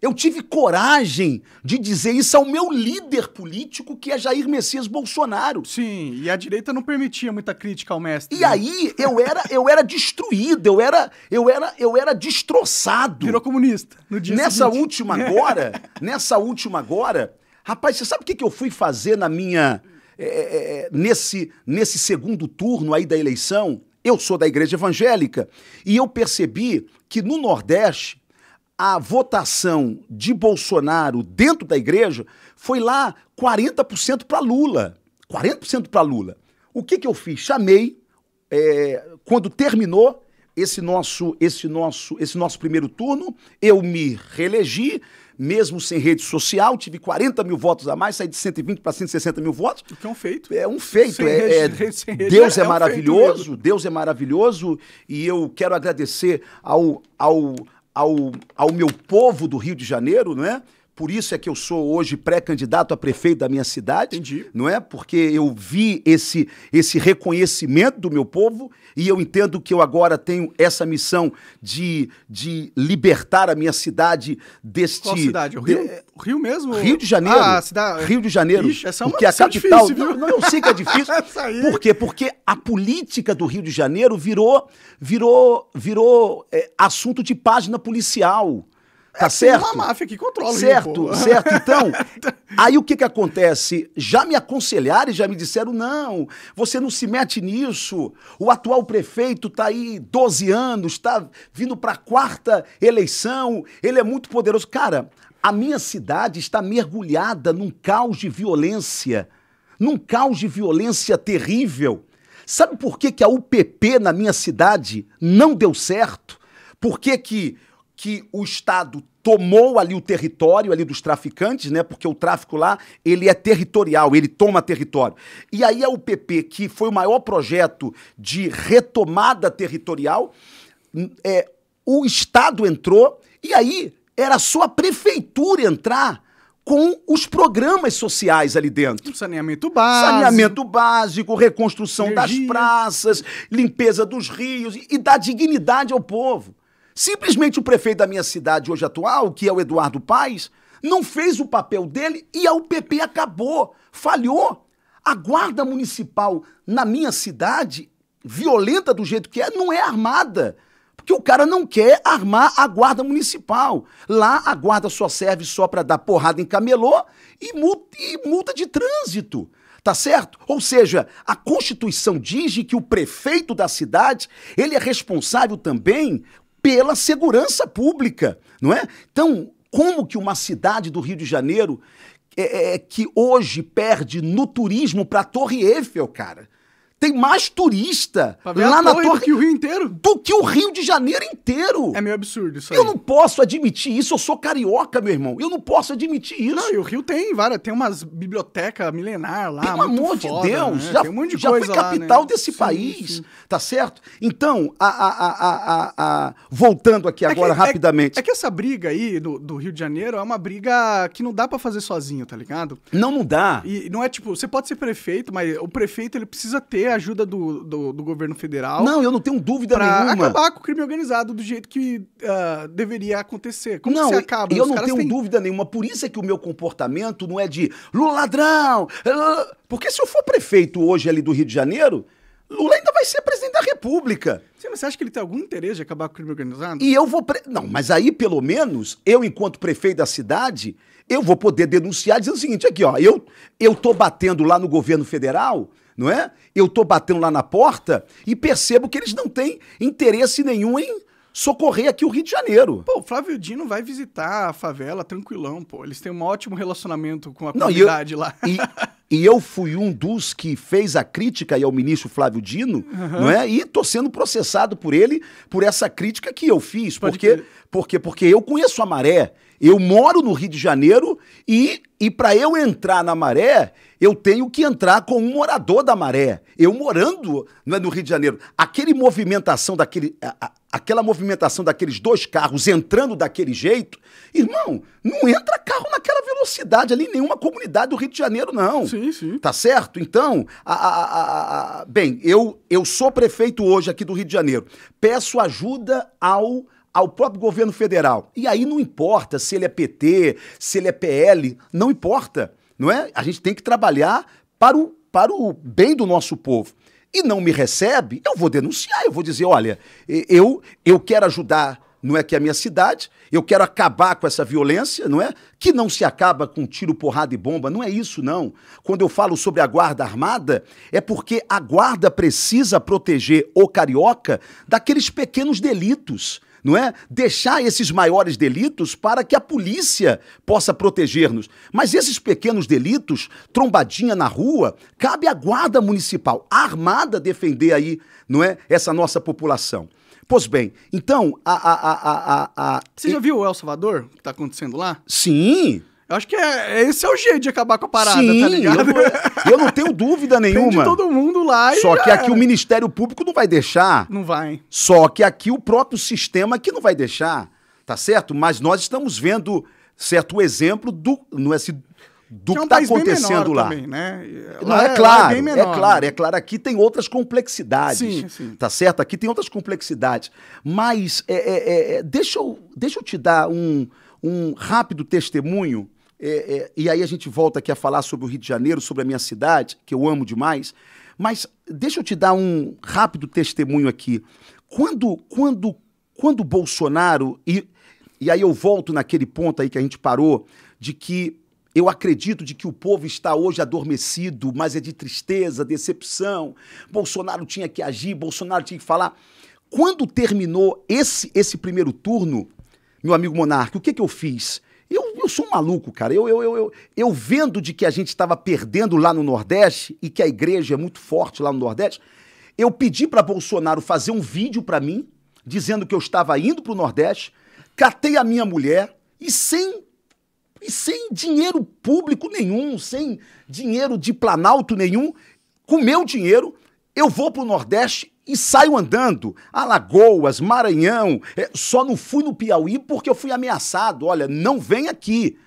Eu tive coragem de dizer isso ao meu líder político, que é Jair Messias Bolsonaro. Sim, e a direita não permitia muita crítica ao mestre. E né? aí eu era, eu era destruído, eu era, eu era, eu era destroçado. Virou comunista no dia Nessa seguinte. última agora, nessa última agora, rapaz, você sabe o que, eu fui fazer na minha é, é, é, nesse nesse segundo turno aí da eleição? Eu sou da igreja evangélica e eu percebi que no Nordeste a votação de Bolsonaro dentro da igreja foi lá 40% para Lula. 40% para Lula. O que, que eu fiz? Chamei, é, quando terminou esse nosso, esse, nosso, esse nosso primeiro turno, eu me reelegi, mesmo sem rede social, tive 40 mil votos a mais, saí de 120 para 160 mil votos. O que é um feito. É um feito. Sem é, é, é Deus é, é um maravilhoso, Deus é maravilhoso, e eu quero agradecer ao. ao ao, ao meu povo do Rio de Janeiro, não é? Por isso é que eu sou hoje pré-candidato a prefeito da minha cidade, Entendi. não é? Porque eu vi esse, esse reconhecimento do meu povo e eu entendo que eu agora tenho essa missão de, de libertar a minha cidade deste. Qual cidade? O Rio, de, Rio mesmo? Rio de Janeiro. Ah, cidade... Rio de Janeiro. Ixi, essa é uma porque a é capital. Difícil, não, não, eu sei que é difícil. por quê? Porque a política do Rio de Janeiro virou, virou, virou é, assunto de página policial. Tá é certo? uma máfia que controla Certo, Rio, certo. Então, aí o que que acontece? Já me aconselharam e já me disseram, não, você não se mete nisso. O atual prefeito tá aí 12 anos, está vindo para a quarta eleição, ele é muito poderoso. Cara, a minha cidade está mergulhada num caos de violência, num caos de violência terrível. Sabe por que, que a UPP na minha cidade não deu certo? Por que, que que o Estado tomou ali o território ali dos traficantes, né? Porque o tráfico lá, ele é territorial, ele toma território. E aí é o PP que foi o maior projeto de retomada territorial, é, o Estado entrou e aí era só a prefeitura entrar com os programas sociais ali dentro. Saneamento básico. Saneamento básico, reconstrução energia. das praças, limpeza dos rios e, e dar dignidade ao povo. Simplesmente o prefeito da minha cidade hoje atual, que é o Eduardo Paes, não fez o papel dele e a UPP acabou, falhou. A guarda municipal na minha cidade, violenta do jeito que é, não é armada. Porque o cara não quer armar a guarda municipal. Lá a guarda só serve só para dar porrada em camelô e multa, e multa de trânsito tá certo? Ou seja, a Constituição diz que o prefeito da cidade, ele é responsável também pela segurança pública, não é? Então, como que uma cidade do Rio de Janeiro é, é, é que hoje perde no turismo para a Torre Eiffel, cara? Tem mais turista lá na torre do que o Rio inteiro? Do que o Rio de Janeiro inteiro. É meio absurdo isso aí. Eu não posso admitir isso, eu sou carioca, meu irmão. Eu não posso admitir isso. Não, e o Rio tem, várias, tem umas bibliotecas milenar lá, Pelo amor de foda, Deus, né? já, tem um monte de já coisa foi capital lá, né? desse sim, país, sim. tá certo? Então, a, a, a, voltando aqui é agora que, é rapidamente. É, é, que essa briga aí do, do, Rio de Janeiro é uma briga que não dá para fazer sozinho, tá ligado? Não, não dá. E não é tipo, você pode ser prefeito, mas o prefeito ele precisa ter ter ajuda do, do, do governo federal. Não, eu não tenho dúvida pra nenhuma. acabar com o crime organizado do jeito que uh, deveria acontecer. Como não, se acaba? Eu Os não tenho têm... dúvida nenhuma. Por isso é que o meu comportamento não é de Lula ladrão. Porque se eu for prefeito hoje ali do Rio de Janeiro, Lula ainda vai ser presidente da República. Sim, mas você acha que ele tem algum interesse de acabar com o crime organizado? E eu vou. Pre... Não, mas aí pelo menos, eu, enquanto prefeito da cidade, eu vou poder denunciar dizendo o seguinte: aqui, ó, eu, eu tô batendo lá no governo federal não é? Eu tô batendo lá na porta e percebo que eles não têm interesse nenhum em socorrer aqui o Rio de Janeiro. Pô, o Flávio Dino vai visitar a favela tranquilão, pô. Eles têm um ótimo relacionamento com a não, comunidade eu, lá. E, e, eu fui um dos que fez a crítica ao ministro Flávio Dino, uhum. não é? E tô sendo processado por ele por essa crítica que eu fiz, porque, porque porque eu conheço a maré. Eu moro no Rio de Janeiro e e para eu entrar na maré, eu tenho que entrar com um morador da maré. Eu morando é, no Rio de Janeiro, aquele movimentação daquele, a, a, aquela movimentação daqueles dois carros entrando daquele jeito, irmão, não entra carro naquela velocidade ali em nenhuma comunidade do Rio de Janeiro, não. Sim, sim. Tá certo? Então, a, bem, eu, eu sou prefeito hoje aqui do Rio de Janeiro. Peço ajuda ao ao próprio governo federal. E aí não importa se ele é PT, se ele é PL, não importa, não é? A gente tem que trabalhar para o, para o bem do nosso povo. E não me recebe, eu vou denunciar, eu vou dizer, olha, eu eu quero ajudar não é que a minha cidade, eu quero acabar com essa violência, não é? Que não se acaba com tiro, porrada e bomba, não é isso não. Quando eu falo sobre a guarda armada, é porque a guarda precisa proteger o carioca daqueles pequenos delitos não é? Deixar esses maiores delitos para que a polícia possa proteger-nos. Mas esses pequenos delitos, trombadinha na rua, cabe à guarda municipal, armada defender aí, não é? Essa nossa população. Pois bem, então a. a, a, a, a... Você já viu o El Salvador, o que está acontecendo lá? Sim. Eu acho que é, é, esse é o jeito de acabar com a parada, tá Sim, tá ligado? Eu, eu não tenho dúvida nenhuma. Tem todo mundo lá e Só que aqui o Ministério Público não vai deixar. Não vai. Só que aqui o próprio sistema que não vai deixar, tá certo? Mas nós estamos vendo certo exemplo do não é se do que, é um que tá acontecendo lá. Também, né? Não, é, é claro, é, menor, é, claro, né? é claro. Aqui tem outras complexidades. Sim, sim. Tá certo? Aqui tem outras complexidades. Mas é, é, é deixa, eu, deixa eu te dar um, um rápido testemunho é, é, e aí a gente volta aqui a falar sobre o Rio de Janeiro, sobre a minha cidade, que eu amo demais. Mas deixa eu te dar um rápido testemunho aqui. Quando, quando, quando Bolsonaro e e aí eu volto naquele ponto aí que a gente parou de que eu acredito de que o povo está hoje adormecido, mas é de tristeza, decepção. Bolsonaro tinha que agir, Bolsonaro tinha que falar. Quando terminou esse esse primeiro turno, meu amigo Monarque, o que, que eu fiz? não sou um maluco, cara. Eu, eu, eu, eu, eu vendo de que a gente estava perdendo lá no Nordeste e que a igreja é muito forte lá no Nordeste, eu pedi para Bolsonaro fazer um vídeo para mim, dizendo que eu estava indo para o Nordeste, catei a minha mulher e sem, e sem dinheiro público nenhum, sem dinheiro de Planalto nenhum, com meu dinheiro, eu vou para o Nordeste e saio andando. Alagoas, Maranhão, é, só não fui no Piauí porque eu fui ameaçado. Olha, não vem aqui.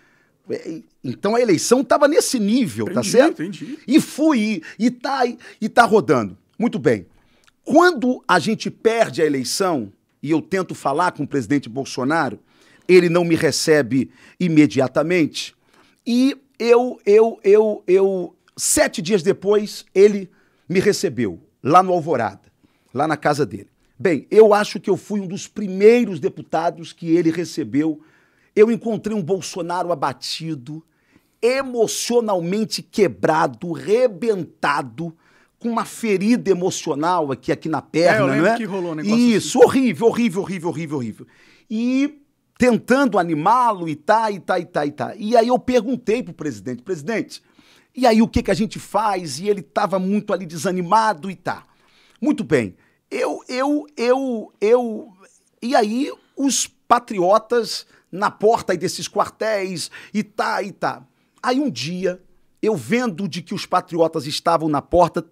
É, então a eleição estava nesse nível, tá entendi, tá certo? Entendi. E fui, e tá, e tá rodando. Muito bem. Quando a gente perde a eleição e eu tento falar com o presidente Bolsonaro, ele não me recebe imediatamente. E eu, eu, eu, eu, sete dias depois, ele me recebeu lá no Alvorada lá na casa dele. Bem, eu acho que eu fui um dos primeiros deputados que ele recebeu. Eu encontrei um Bolsonaro abatido, emocionalmente quebrado, rebentado, com uma ferida emocional aqui, aqui na perna, é, eu não é? que rolou um negócio assim. Isso, assim. horrível, horrível, horrível, horrível, horrível. E tentando animá-lo e tá, e tá, e tá, e tá. E aí eu perguntei pro presidente, presidente, e aí o que que a gente faz? E ele tava muito ali desanimado e tá. Muito bem. Eu, eu, eu, eu. E aí, os patriotas na porta desses quartéis e tá, e tá. Aí um dia, eu vendo de que os patriotas estavam na porta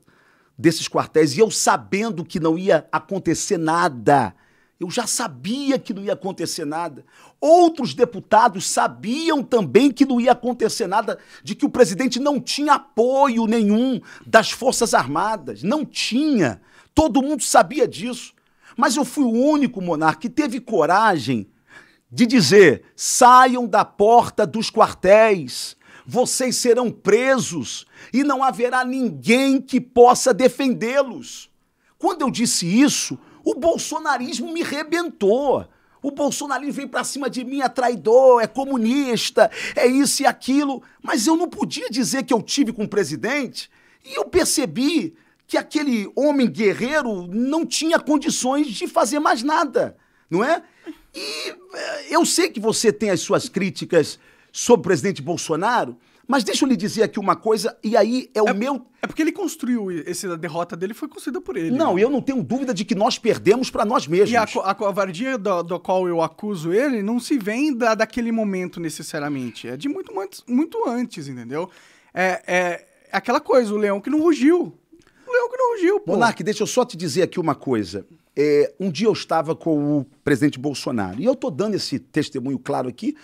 desses quartéis e eu sabendo que não ia acontecer nada. Eu já sabia que não ia acontecer nada. Outros deputados sabiam também que não ia acontecer nada, de que o presidente não tinha apoio nenhum das Forças Armadas. Não tinha. Todo mundo sabia disso. Mas eu fui o único monarca que teve coragem de dizer: saiam da porta dos quartéis, vocês serão presos e não haverá ninguém que possa defendê-los. Quando eu disse isso, o bolsonarismo me rebentou. O bolsonarismo vem para cima de mim, é traidor, é comunista, é isso e aquilo. Mas eu não podia dizer que eu tive com o presidente. E eu percebi que aquele homem guerreiro não tinha condições de fazer mais nada, não é? E eh, eu sei que você tem as suas críticas sobre o presidente Bolsonaro, mas deixa eu lhe dizer aqui uma coisa, e aí é o é, meu. É porque ele construiu, a derrota dele foi construída por ele. Não, né? eu não tenho dúvida de que nós perdemos para nós mesmos. E a, a covardia do, do, qual eu acuso ele não se vem da, daquele momento necessariamente. É de muito, muito antes, entendeu? É, é aquela coisa, o leão que não rugiu leão que não rugiu, pô. Monark, deixa eu só te dizer aqui uma coisa. É, um dia eu estava com o presidente Bolsonaro, e eu tô dando esse testemunho claro aqui,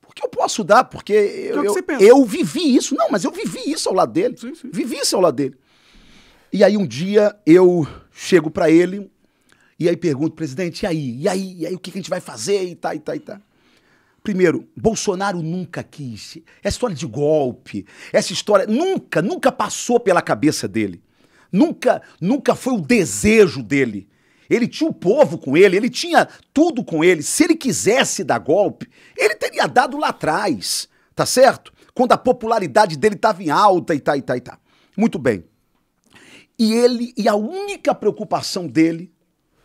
porque eu posso dar, porque eu, é eu, eu, vivi isso. Não, mas eu vivi isso ao lado dele. Sim, sim. Vivi isso ao lado dele. E aí um dia eu chego para ele e aí pergunto, presidente, e aí? E aí? E aí o que, que a gente vai fazer? E tá, e tá, e tá. Primeiro, Bolsonaro nunca quis. Essa história de golpe, essa história nunca, nunca passou pela cabeça dele. Nunca, nunca foi o desejo dele. Ele tinha o povo com ele, ele tinha tudo com ele. Se ele quisesse dar golpe, ele teria dado lá atrás, tá certo? Quando a popularidade dele estava em alta e tá, e tá, e tá. Muito bem. E ele, e a única preocupação dele,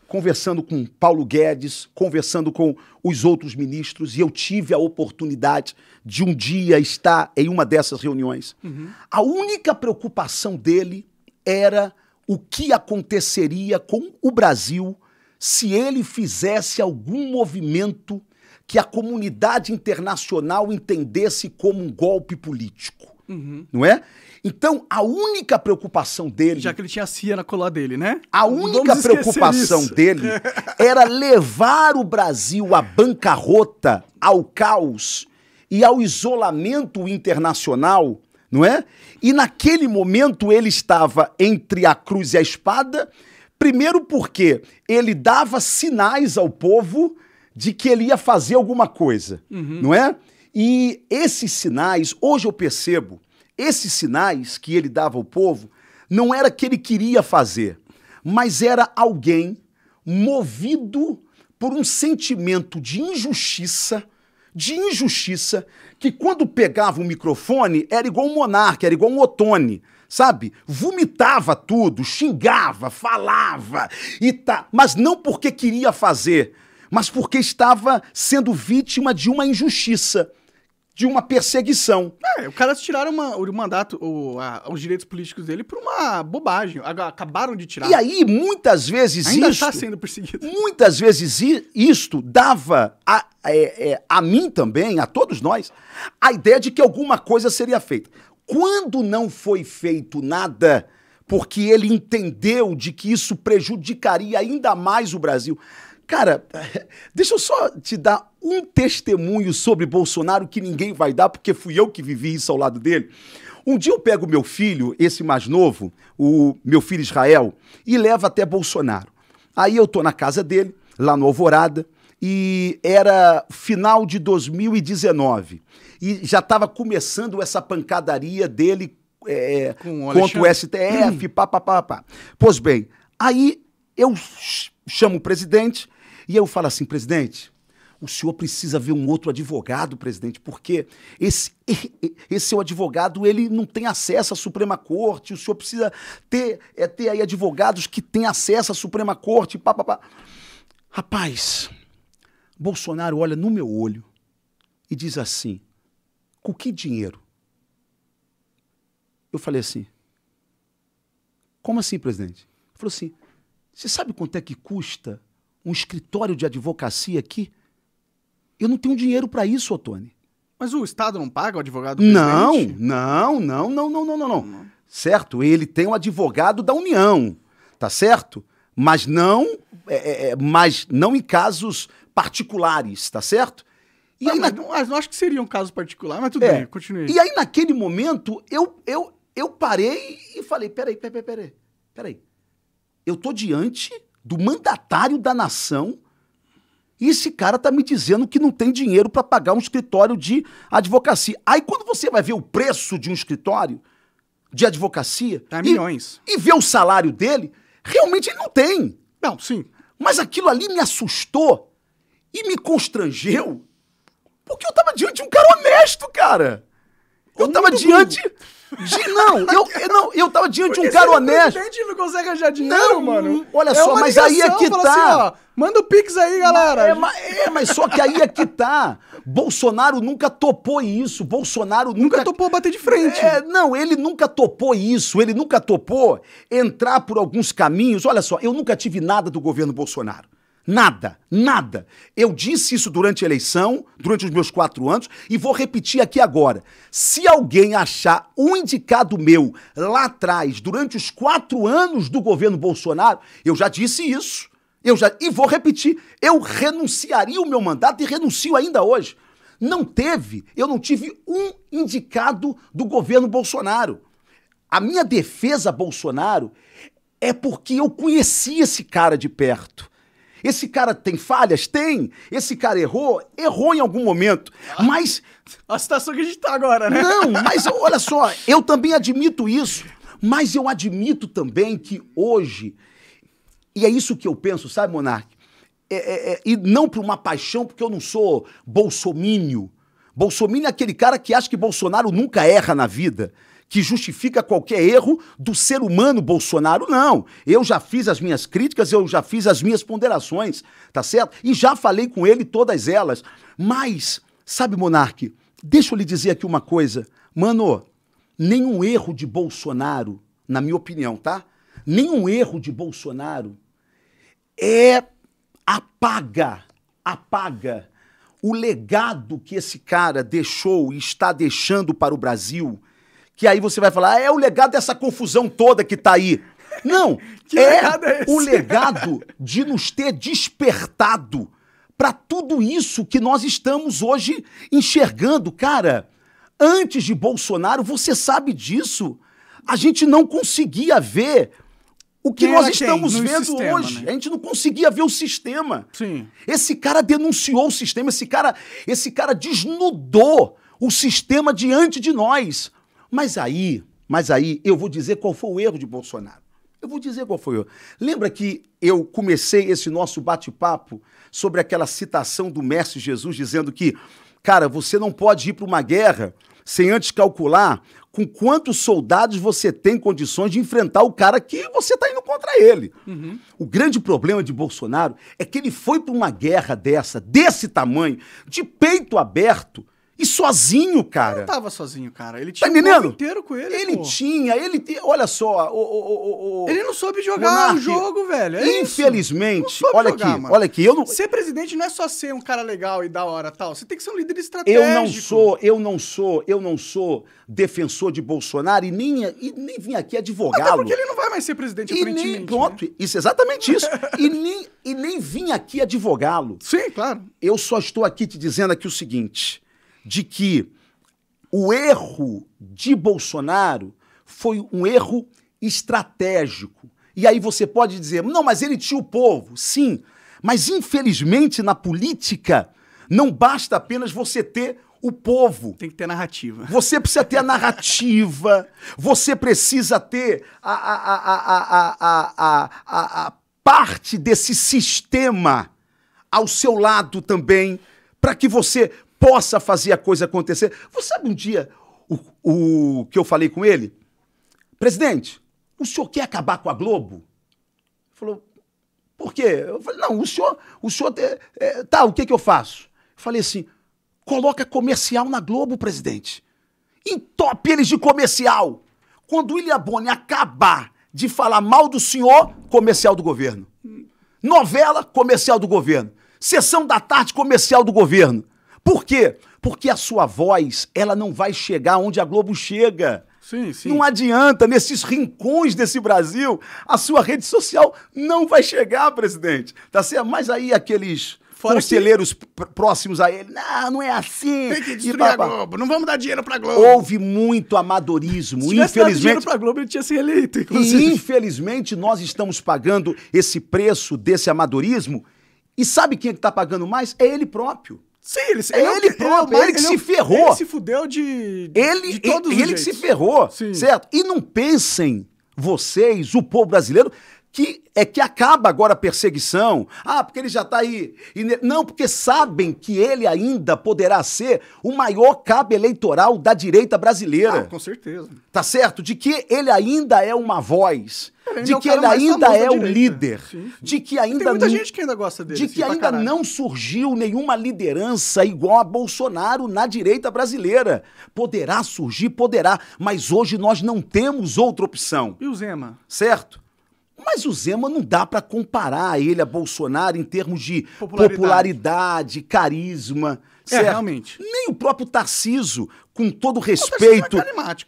conversando com Paulo Guedes, conversando com os outros ministros, e eu tive a oportunidade de um dia estar em uma dessas reuniões. Uhum. A única preocupação dele era o que aconteceria com o Brasil se ele fizesse algum movimento que a comunidade internacional entendesse como um golpe político. Uhum. Não é? Então, a única preocupação dele. Já que ele tinha a CIA na cola dele, né? A única preocupação isso. dele era levar o Brasil à bancarrota, ao caos e ao isolamento internacional não é? E naquele momento ele estava entre a cruz e a espada, primeiro porque ele dava sinais ao povo de que ele ia fazer alguma coisa, uhum. não é? E esses sinais, hoje eu percebo, esses sinais que ele dava ao povo não era que ele queria fazer, mas era alguém movido por um sentimento de injustiça de injustiça que quando pegava o microfone era igual um monarca, era igual um otone, sabe? Vomitava tudo, xingava, falava e tá, mas não porque queria fazer, mas porque estava sendo vítima de uma injustiça de uma perseguição. É, cara caras tiraram uma, o mandato, o, a, os direitos políticos dele por uma bobagem. Acabaram de tirar. E aí, muitas vezes Ainda tá isto... está sendo perseguido. Muitas vezes isto dava a, é, é, a mim também, a todos nós, a ideia de que alguma coisa seria feita. Quando não foi feito nada porque ele entendeu de que isso prejudicaria ainda mais o Brasil. Cara, deixa eu só te dar um testemunho sobre Bolsonaro que ninguém vai dar, porque fui eu que vivi isso ao lado dele. Um dia eu pego meu filho, esse mais novo, o meu filho Israel, e levo até Bolsonaro. Aí eu tô na casa dele, lá no Alvorada, e era final de 2019. E já estava começando essa pancadaria dele é, o contra o STF, hum. pá, pá, pá, pá. Pois bem, aí eu chamo o presidente e eu falo assim, presidente, o senhor precisa ver um outro advogado, presidente, porque esse, esse seu advogado ele não tem acesso à Suprema Corte, o senhor precisa ter, é, ter aí advogados que têm acesso à Suprema Corte, pá, pá, pá. Rapaz, Bolsonaro olha no meu olho e diz assim: com que dinheiro? Eu falei assim: como assim, presidente? Ele falou assim: você sabe quanto é que custa um escritório de advocacia aqui? Eu não tenho dinheiro para isso, Otone. Mas o Estado não paga o advogado Não, não, não, não, não, não, não, não. Certo? Ele tem um advogado da União, tá certo? Mas não, é, é, é, mas não em casos particulares, tá certo? E aí, na... não, não, acho que seria um caso particular, mas tudo é. bem, continue. E aí, naquele momento, eu, eu, eu parei e falei: peraí, peraí, peraí, peraí. Eu tô diante do mandatário da nação e esse cara tá me dizendo que não tem dinheiro para pagar um escritório de advocacia. Aí quando você vai ver o preço de um escritório de advocacia, tá milhões. E, e ver o salário dele, realmente ele não tem. Não, sim. Mas aquilo ali me assustou e me constrangeu, porque eu tava diante de um cara honesto, cara. Eu tava diante de, não, eu, eu, não, eu tava diante de um cara honesto. O não consegue achar dinheiro, não, mano. Olha é só, mas ligação, aí é que assim, tá. Assim, ó, manda o um Pix aí, galera. É, mas, é, mas só que aí é que tá. Bolsonaro nunca topou isso. Bolsonaro nunca. Nunca topou bater de frente. É, não, ele nunca topou isso. Ele nunca topou entrar por alguns caminhos. Olha só, eu nunca tive nada do governo Bolsonaro. Nada, nada. Eu disse isso durante a eleição, durante os meus quatro anos, e vou repetir aqui agora. Se alguém achar um indicado meu lá atrás, durante os quatro anos do governo Bolsonaro, eu já disse isso. Eu já e vou repetir, eu renunciaria o meu mandato e renuncio ainda hoje. Não teve, eu não tive um indicado do governo Bolsonaro. A minha defesa Bolsonaro é porque eu conheci esse cara de perto. Esse cara tem falhas? Tem. Esse cara errou? Errou em algum momento. Ah. mas. A situação que a gente tá agora, né? Não, mas olha só, eu também admito isso. Mas eu admito também que hoje. E é isso que eu penso, sabe, Monarque? É, é, é, e não por uma paixão, porque eu não sou bolsomínio. Bolsomínio é aquele cara que acha que Bolsonaro nunca erra na vida que justifica qualquer erro do ser humano Bolsonaro, não. Eu já fiz as minhas críticas, eu já fiz as minhas ponderações, tá certo? E já falei com ele todas elas. Mas, sabe, Monarque, deixa eu lhe dizer aqui uma coisa. Mano, nenhum erro de Bolsonaro, na minha opinião, tá? Nenhum erro de Bolsonaro é apaga, apaga o legado que esse cara deixou e está deixando para o Brasil que aí você vai falar, ah, é o legado dessa confusão toda que tá aí. Não, é, legado é o legado de nos ter despertado para tudo isso que nós estamos hoje enxergando, cara. Antes de Bolsonaro, você sabe disso. A gente não conseguia ver o que nós estamos vendo sistema, hoje. Né? A gente não conseguia ver o sistema. Sim. Esse cara denunciou o sistema, esse cara, esse cara desnudou o sistema diante de nós. Mas aí, mas aí eu vou dizer qual foi o erro de Bolsonaro. Eu vou dizer qual foi o erro. Lembra que eu comecei esse nosso bate-papo sobre aquela citação do Mestre Jesus dizendo que, cara, você não pode ir para uma guerra sem antes calcular com quantos soldados você tem condições de enfrentar o cara que você está indo contra ele. Uhum. O grande problema de Bolsonaro é que ele foi para uma guerra dessa, desse tamanho, de peito aberto, e sozinho, cara. Ele não tava sozinho, cara. Ele tá tinha tá um o inteiro com ele. Ele pô. tinha, ele. Olha só. O, o, o, o... Ele não soube jogar Monarque. o jogo, velho. É Infelizmente, olha jogar, aqui, mano. olha aqui. Eu não... Ser presidente não é só ser um cara legal e da hora tal. Você tem que ser um líder estratégico. Eu não sou, eu não sou, eu não sou defensor de Bolsonaro e nem, e nem vim aqui advogá-lo. porque ele não vai mais ser presidente e nem, né? Pronto, né? isso, é exatamente isso. e, nem, e nem vim aqui advogá-lo. Sim, claro. Eu só estou aqui te dizendo aqui o seguinte de que o erro de Bolsonaro foi um erro estratégico. E aí você pode dizer, não, mas ele tinha o povo. Sim, mas infelizmente na política não basta apenas você ter o povo. Tem que ter narrativa. Você precisa ter a narrativa, você precisa ter a, a, a, a parte desse sistema ao seu lado também, para que você possa fazer a coisa acontecer. Você sabe um dia o, o que eu falei com ele? Presidente, o senhor quer acabar com a Globo? Ele falou, por quê? Eu falei, não, o senhor, o senhor, é, é, tá, o que que eu faço? Eu falei assim, coloca comercial na Globo, presidente. Entope eles de comercial. Quando o William Boni acabar de falar mal do senhor, comercial do governo. Novela, comercial do governo. Sessão da tarde, comercial do governo. Por quê? Porque a sua voz, ela não vai chegar onde a Globo chega. Sim, sim. Não adianta, nesses rincões desse Brasil, a sua rede social não vai chegar, presidente. Tá certo? Mas aí aqueles Fora conselheiros que... próximos a ele. Não, não é assim. Tem que destruir a Globo. Não vamos dar dinheiro pra Globo. Houve muito amadorismo. Se infelizmente. dinheiro pra Globo, ele tinha se eleito. Inclusive. E infelizmente, nós estamos pagando esse preço desse amadorismo. E sabe quem é que tá pagando mais? É ele próprio. Sim, ele, ele, é ele, é ele próprio, é ele, que se ferrou. Ele se fudeu de, ele, de todos ele, os Ele jeitos. que se ferrou, Sim. certo? E não pensem vocês, o povo brasileiro, que é que acaba agora a perseguição. Ah, porque ele já está aí. Não, porque sabem que ele ainda poderá ser o maior cabo eleitoral da direita brasileira. Ah, com certeza. Tá certo? De que ele ainda é uma voz. de que ele ainda é o é líder. De que ainda. Tem muita gente que ainda gosta dele. De que ainda não surgiu nenhuma liderança igual a Bolsonaro na direita brasileira. Poderá surgir, poderá. Mas hoje nós não temos outra opção. E o Zema? Certo? Mas o Zema não dá para comparar ele a Bolsonaro em termos de popularidade, popularidade carisma. É, realmente. Nem o próprio Tarciso, com todo é respeito.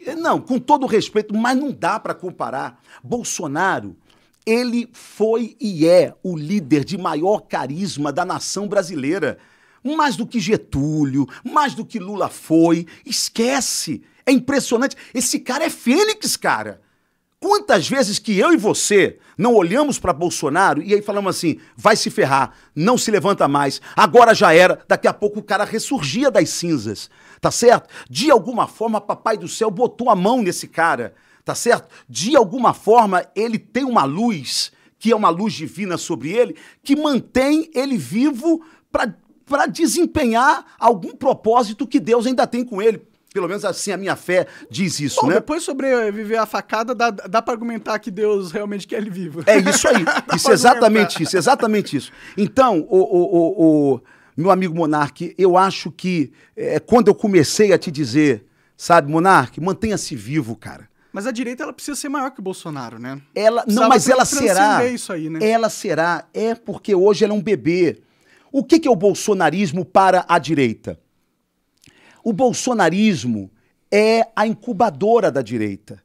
É não, com todo respeito, mas não dá para comparar. Bolsonaro, ele foi e é o líder de maior carisma da nação brasileira. Mais do que Getúlio, mais do que Lula foi. Esquece. É impressionante. Esse cara é Fênix, cara. Quantas vezes que eu e você não olhamos para Bolsonaro e aí falamos assim: vai se ferrar, não se levanta mais, agora já era, daqui a pouco o cara ressurgia das cinzas, tá certo? De alguma forma, Papai do Céu botou a mão nesse cara, tá certo? De alguma forma, ele tem uma luz, que é uma luz divina sobre ele, que mantém ele vivo para desempenhar algum propósito que Deus ainda tem com ele. Pelo menos assim a minha fé diz isso, Bom, né? Depois sobreviver eh, a facada, dá, dá para argumentar que Deus realmente quer ele vivo. É isso aí. isso é exatamente isso, exatamente isso. Então, o, o, o, o meu amigo Monarque, eu acho que eh, é, quando eu comecei a te dizer, sabe, Monarque, mantenha-se vivo, cara. Mas a direita ela precisa ser maior que o Bolsonaro, né? Ela Precisava não, mas ela será. Isso aí, né? Ela será é porque hoje ela é um bebê. O que, que é o bolsonarismo para a direita? O bolsonarismo é a incubadora da direita.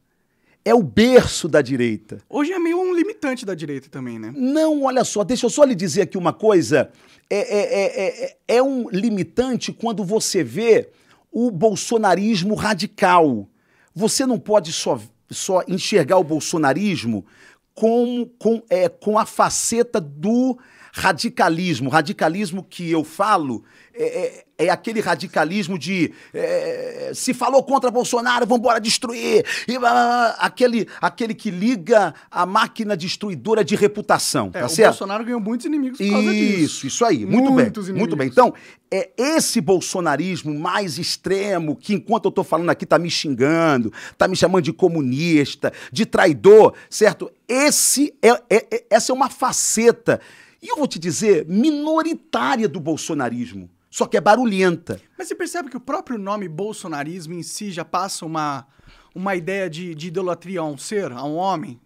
É o berço da direita. Hoje é meio um limitante da direita também, né? Não, olha só, deixa eu só lhe dizer aqui uma coisa. É, é, é, é um limitante quando você vê o bolsonarismo radical. Você não pode só, só enxergar o bolsonarismo com, com, é, com a faceta do radicalismo. Radicalismo que eu falo é, é, é aquele radicalismo de é, se falou contra Bolsonaro, vamos embora destruir. E, ah, aquele, aquele que liga a máquina destruidora de reputação. É, tá o certo? Bolsonaro ganhou muitos inimigos por causa isso, disso. Isso, isso aí. Muito muitos bem. Inimigos. Muito bem. Então, é esse bolsonarismo mais extremo que, enquanto eu estou falando aqui, tá me xingando, tá me chamando de comunista, de traidor, certo? Esse é, é, é essa é uma faceta e eu vou te dizer, minoritária do bolsonarismo. Só que é barulhenta. Mas você percebe que o próprio nome bolsonarismo em si já passa uma, uma ideia de, de idolatria a um ser, a um homem?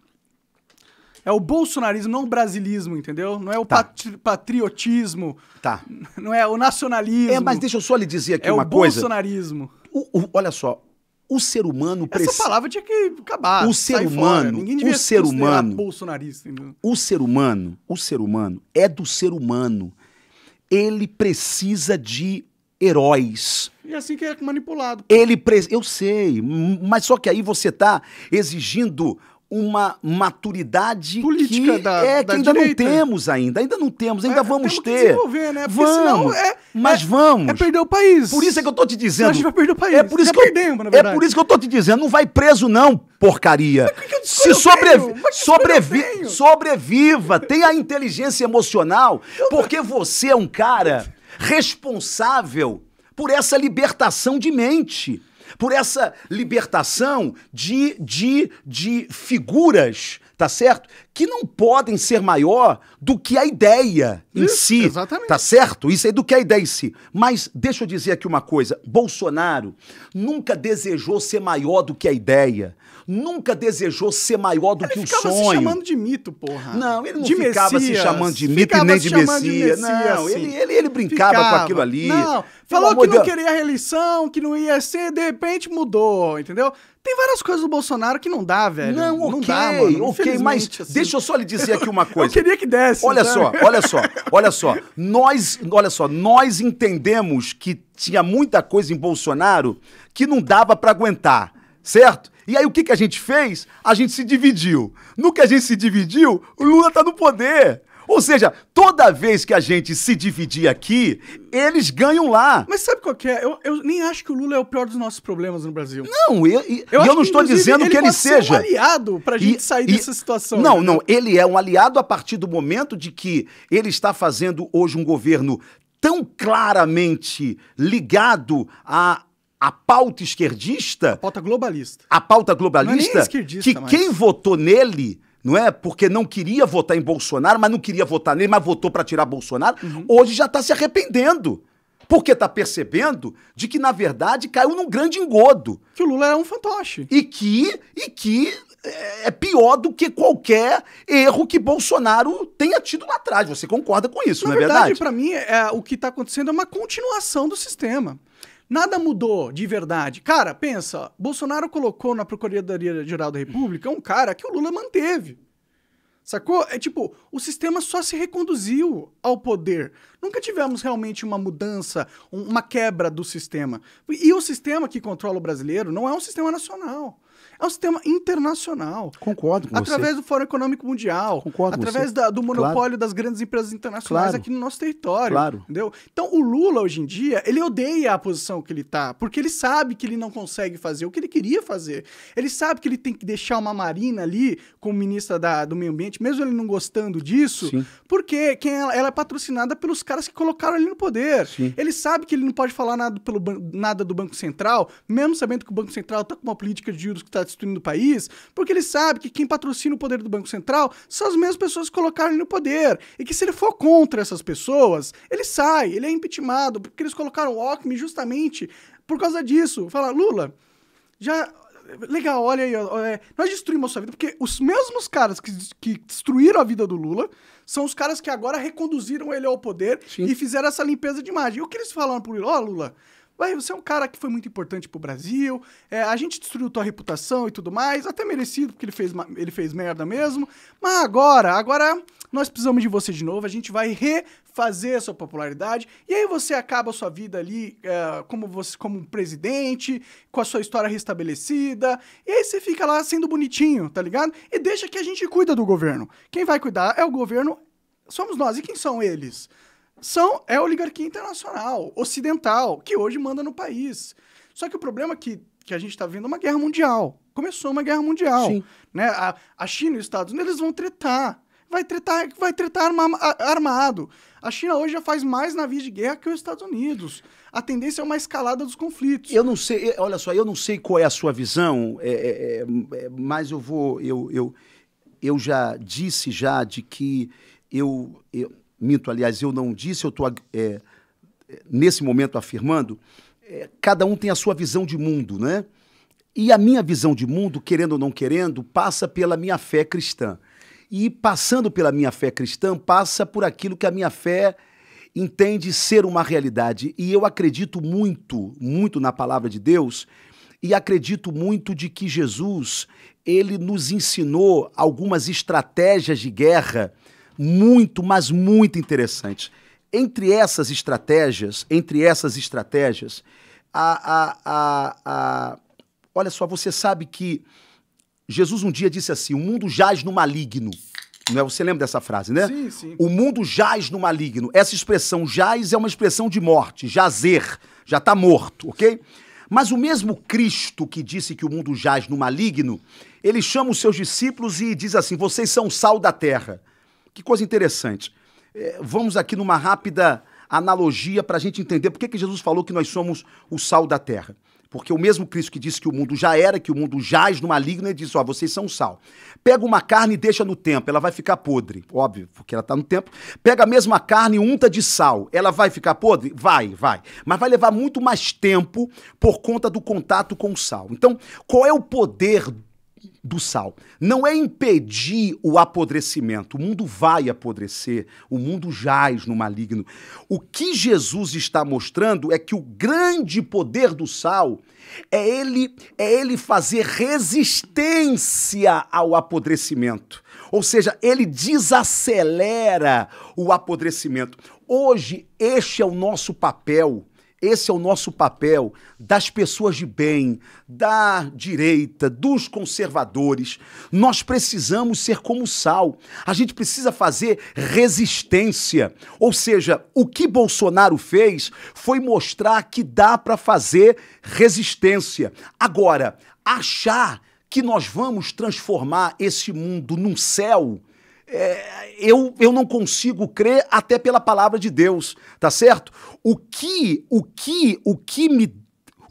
É o bolsonarismo, não o brasilismo, entendeu? Não é o tá. patri patriotismo. Tá. Não é o nacionalismo. É, mas deixa eu só lhe dizer aqui é uma coisa. É o bolsonarismo. olha só, o ser humano precisa. Essa palavra tinha que acabar. O ser humano, fora. ninguém devia o ser humano, bolsonarista. O ser humano, o ser humano é do ser humano. Ele precisa de heróis. E é assim que é manipulado. Ele pre... Eu sei, mas só que aí você está exigindo uma maturidade política que, da, é, que ainda direita. não temos ainda, ainda não temos, ainda é, vamos temos ter. Que desenvolver, né? Porque vamos, é, mas é, vamos. É perder o país. Por isso é que eu tô te dizendo. A gente vai perder o país. É por isso Já que eu, perdemos, na verdade. É por isso que eu tô te dizendo, não vai preso não, porcaria. Mas que eu Se sobrevi sobrevi sobreviva, tenha a inteligência emocional, porque você é um cara responsável por essa libertação de mente por essa libertação de, de, de figuras, tá certo? Que não podem ser maior do que a ideia em Isso, si. Exatamente. Tá certo? Isso é do que a ideia em si. Mas deixa eu dizer aqui uma coisa: Bolsonaro nunca desejou ser maior do que a ideia nunca desejou ser maior do ele que o sonho. Ele ficava se chamando de mito, porra. Não, ele não de ficava Messias. se chamando de mito ficava e nem de Messias. de Messias. Não, assim. ele, ele, ele brincava ficava. com aquilo ali. Não, falou que não queria a reeleição, que não ia ser, de repente mudou, entendeu? Tem várias coisas do Bolsonaro que não dá, velho. Não, ok, não dá, mano, ok, mas assim. deixa eu só lhe dizer aqui uma coisa. eu queria que desse. Olha sabe? só, olha só, olha só. Nós, olha só, nós entendemos que tinha muita coisa em Bolsonaro que não dava para aguentar, certo? E aí o que, que a gente fez? A gente se dividiu. No que a gente se dividiu, o Lula tá no poder. Ou seja, toda vez que a gente se dividir aqui, eles ganham lá. Mas sabe qual é? Eu, eu nem acho que o Lula é o pior dos nossos problemas no Brasil. Não, eu, eu, eu, não estou dizendo ele que ele seja. um aliado para a gente e, sair e, dessa situação. Não, né? não. Ele é um aliado a partir do momento de que ele está fazendo hoje um governo tão claramente ligado a a pauta esquerdista. A pauta globalista. A pauta é globalista. É que mas... quem votou nele não é? Porque não queria votar em Bolsonaro, mas não queria votar nele, mas votou para tirar Bolsonaro, uhum. hoje já está se arrependendo. Porque está percebendo de que, na verdade, caiu num grande engodo. Que o Lula é um fantoche. E que, e que é, é pior do que qualquer erro que Bolsonaro tenha tido lá atrás. Você concorda com isso, na não é verdade? verdade? para mim, é, o que está acontecendo é uma continuação do sistema. Nada mudou de verdade. Cara, pensa, Bolsonaro colocou na Procuradoria Geral da República um cara que o Lula manteve. Sacou? É tipo, o sistema só se reconduziu ao poder. Nunca tivemos realmente uma mudança, uma quebra do sistema. E o sistema que controla o brasileiro não é um sistema nacional. É um sistema internacional. Concordo com Através você. do Fórum Econômico Mundial. Concordo Através do monopólio claro. das grandes empresas internacionais claro. aqui no nosso território. Claro. Entendeu? Então, o Lula, hoje em dia, ele odeia a posição que ele está porque ele sabe que ele não consegue fazer o que ele queria fazer. Ele sabe que ele tem que deixar uma Marina ali como ministra da, do Meio Ambiente, mesmo ele não gostando disso, Sim. porque quem ela, ela, é patrocinada pelos caras que colocaram ele no poder. Sim. Ele sabe que ele não pode falar nada, pelo, nada do Banco Central, mesmo sabendo que o Banco Central está com uma política de juros que tá destruindo o país, porque ele sabe que quem patrocina o poder do Banco Central são as mesmas pessoas que colocaram ele no poder. E que se ele for contra essas pessoas, ele sai, ele é impeachmentado, porque eles colocaram o Alckmin justamente por causa disso. Fala, Lula, já legal, olha aí, olha, é, nós destruímos a sua vida, porque os mesmos caras que, que destruíram a vida do Lula são os caras que agora reconduziram ele ao poder Sim. e fizeram essa limpeza de imagem. E o que eles falaram pro Lula? Ó, oh, Lula, Ué, você é um cara que foi muito importante pro Brasil, é, a gente destruiu tua reputação e tudo mais, até merecido, porque ele fez, ele fez merda mesmo. Mas agora, agora nós precisamos de você de novo, a gente vai refazer a sua popularidade, e aí você acaba a sua vida ali é, como, você, como um presidente, com a sua história restabelecida, e aí você fica lá sendo bonitinho, tá ligado? E deixa que a gente cuida do governo. Quem vai cuidar é o governo, somos nós. E quem são eles? são é a oligarquia internacional, ocidental, que hoje manda no país. Só que o problema é que, que a gente está vendo é uma guerra mundial. Começou uma guerra mundial. Sim. Né? A, a China e os Estados Unidos eles vão tretar. Vai tretar, vai tretar arma, armado. A China hoje já faz mais navios de guerra que os Estados Unidos. A tendência é uma escalada dos conflitos. Eu não sei, eh, olha só, eu não sei qual é a sua visão, é, é, é, mas eu vou. Eu, eu, eu já disse já de que eu, eu minto, aliás, eu não disse, eu estou é, é, nesse momento afirmando, é, cada um tem a sua visão de mundo, né? E a minha visão de mundo, querendo ou não querendo, passa pela minha fé cristã. E passando pela minha fé cristã, passa por aquilo que a minha fé entende ser uma realidade. E eu acredito muito, muito na palavra de Deus e acredito muito de que Jesus, ele nos ensinou algumas estratégias de guerra muito, mas muito interessantes. Entre essas estratégias, entre essas estratégias, a, a, a, olha só, você sabe que Jesus um dia disse assim: o mundo jaz no maligno. Não é? Você lembra dessa frase, né? Sim, sim. O mundo jaz no maligno. Essa expressão jaz é uma expressão de morte, jazer, já está morto, ok? Mas o mesmo Cristo que disse que o mundo jaz no maligno, ele chama os seus discípulos e diz assim: vocês são sal da terra. Que coisa interessante. É, vamos aqui numa rápida analogia para a gente entender por que, Jesus falou que nós somos o sal da terra. Porque o mesmo Cristo que disse que o mundo já era, que o mundo jaz no maligno, ele disse: Ó, vocês são sal. Pega uma carne e deixa no tempo, ela vai ficar podre. Óbvio, porque ela está no tempo. Pega a mesma carne e unta de sal, ela vai ficar podre? Vai, vai. Mas vai levar muito mais tempo por conta do contato com o sal. Então, qual é o poder do sal. Não é impedir o apodrecimento. O mundo vai apodrecer, o mundo jaz no maligno. O que Jesus está mostrando é que o grande poder do sal é ele é ele fazer resistência ao apodrecimento. Ou seja, ele desacelera o apodrecimento. Hoje este é o nosso papel esse é o nosso papel das pessoas de bem, da direita, dos conservadores. Nós precisamos ser como sal. A gente precisa fazer resistência. Ou seja, o que Bolsonaro fez foi mostrar que dá para fazer resistência. Agora, achar que nós vamos transformar esse mundo num céu é, eu, eu não consigo crer até pela palavra de Deus, tá certo? O que, o que, o que me,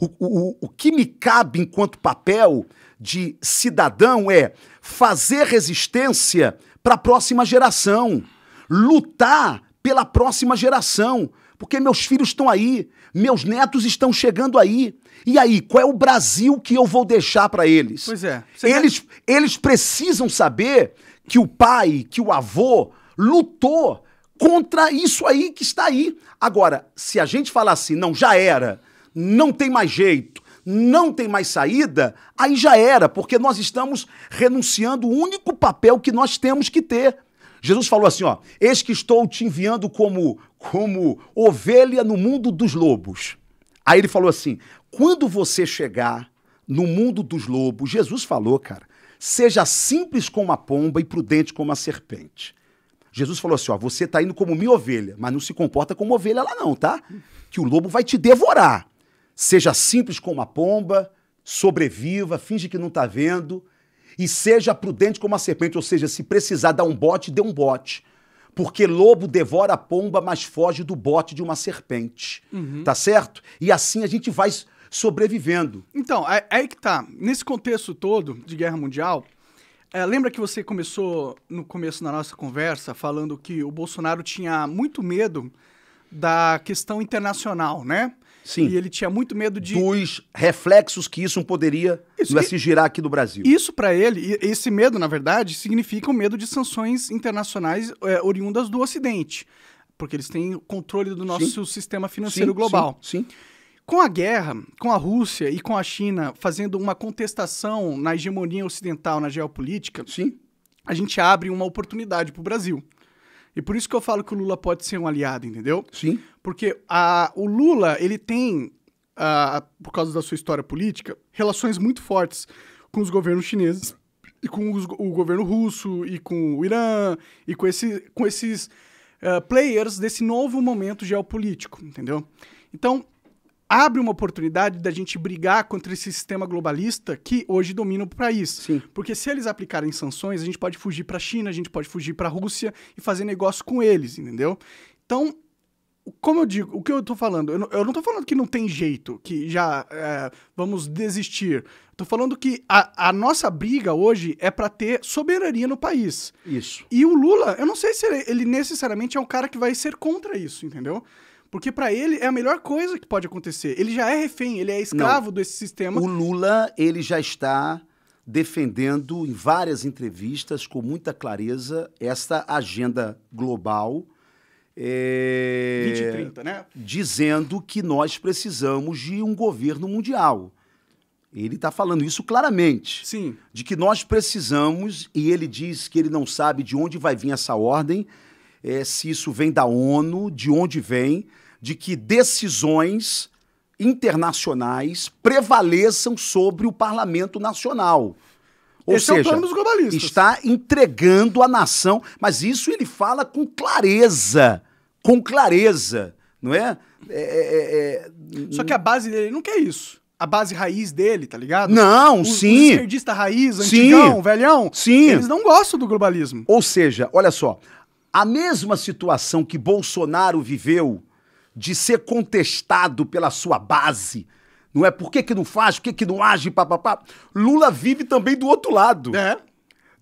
o, o, o que me cabe enquanto papel de cidadão é fazer resistência para a próxima geração, lutar pela próxima geração, porque meus filhos estão aí, meus netos estão chegando aí. E aí, qual é o Brasil que eu vou deixar para eles? Pois é. Eles, eles precisam saber que o pai, que o avô lutou contra isso aí que está aí. Agora, se a gente falar assim, não, já era, não tem mais jeito, não tem mais saída, aí já era, porque nós estamos renunciando o único papel que nós temos que ter. Jesus falou assim, ó: "Eis que estou te enviando como como ovelha no mundo dos lobos". Aí ele falou assim: "Quando você chegar no mundo dos lobos, Jesus falou, cara, Seja simples como a pomba e prudente como a serpente. Jesus falou assim: ó, você está indo como minha ovelha, mas não se comporta como ovelha lá, não, tá? Que o lobo vai te devorar. Seja simples como a pomba, sobreviva, finge que não está vendo, e seja prudente como a serpente, ou seja, se precisar dar um bote, dê um bote. Porque lobo devora a pomba, mas foge do bote de uma serpente. Uhum. Tá certo? E assim a gente vai sobrevivendo. Então, é, é aí que tá. Nesse contexto todo de guerra mundial, é, lembra que você começou no começo da nossa conversa falando que o Bolsonaro tinha muito medo da questão internacional, né? Sim. E ele tinha muito medo de. Dos reflexos que isso poderia isso, se girar aqui no Brasil. Isso para ele, esse medo, na verdade, significa o medo de sanções internacionais é, oriundas do Ocidente. Porque eles têm controle do nosso sim. sistema financeiro sim, global. sim. sim. Com a guerra, com a Rússia e com a China fazendo uma contestação na hegemonia ocidental na geopolítica, Sim. a gente abre uma oportunidade para o Brasil. E por isso que eu falo que o Lula pode ser um aliado, entendeu? Sim. Porque a, o Lula, ele tem, por causa da sua história política, relações muito fortes com os governos chineses e com os, o governo russo e com o Irã e com, esse, com esses uh, players desse novo momento geopolítico, entendeu? Então, abre uma oportunidade da gente brigar contra esse sistema globalista que hoje domina o país. Sim. Porque se eles aplicarem sanções, a gente pode fugir para a China, a gente pode fugir para a Rússia e fazer negócio com eles, entendeu? Então, como eu digo, o que eu estou falando? Eu não, eu não tô falando que não tem jeito, que já é, vamos desistir. Tô falando que a, a nossa briga hoje é para ter soberania no país. Isso. E o Lula, eu não sei se ele, ele necessariamente é um cara que vai ser contra isso, entendeu? Porque para ele é a melhor coisa que pode acontecer. Ele já é refém, ele é escravo Não. desse sistema. O Lula, ele já está defendendo em várias entrevistas com muita clareza essa agenda global. É, eh, 2030, né? Dizendo que nós precisamos de um governo mundial. Ele está falando isso claramente. Sim. De que nós precisamos, e ele diz que ele não sabe de onde vai vir essa ordem, é, se isso vem da ONU, de onde vem, de que decisões internacionais prevaleçam sobre o parlamento nacional. Ou Esse é seja, é está entregando a nação, mas isso ele fala com clareza, com clareza, não é? É, é? é, é Só que a base dele não quer isso. A base raiz dele, tá ligado? Não, o, sim. O esquerdista raiz, antigão, sim, velhão. Sim. Eles não gostam do globalismo. Ou seja, olha só, a mesma situação que Bolsonaro viveu de ser contestado pela sua base, não é? Por que, que não faz? Por que, que não age? Papapá. Lula vive também do outro lado. É.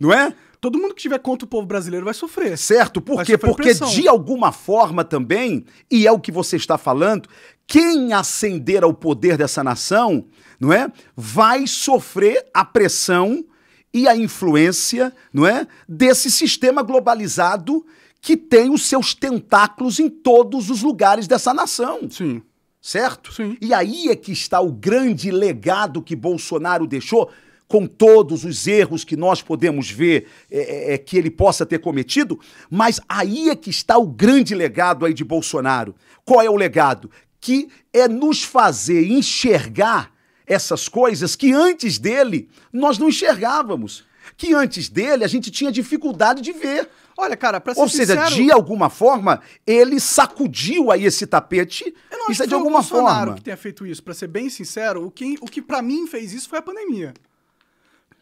Não é? Todo mundo que tiver contra o povo brasileiro vai sofrer. Certo, por quê? Porque pressão. de alguma forma também, e é o que você está falando, quem ascender ao poder dessa nação, não é? Vai sofrer a pressão e a influência, não é, desse sistema globalizado que tem os seus tentáculos em todos os lugares dessa nação. Sim. Certo? Sim. E aí é que está o grande legado que Bolsonaro deixou, com todos os erros que nós podemos ver é, é, é, que ele possa ter cometido, mas aí é que está o grande legado aí de Bolsonaro. Qual é o legado? Que é nos fazer enxergar essas coisas que antes dele nós não enxergávamos que antes dele a gente tinha dificuldade de ver. Olha, cara, pra ser Ou sincero, seja, de alguma forma, ele sacudiu aí esse tapete. Eu não acho isso que é de alguma Bolsonaro forma. que tenha feito isso, pra ser bem sincero. O que, o que para mim fez isso foi a pandemia.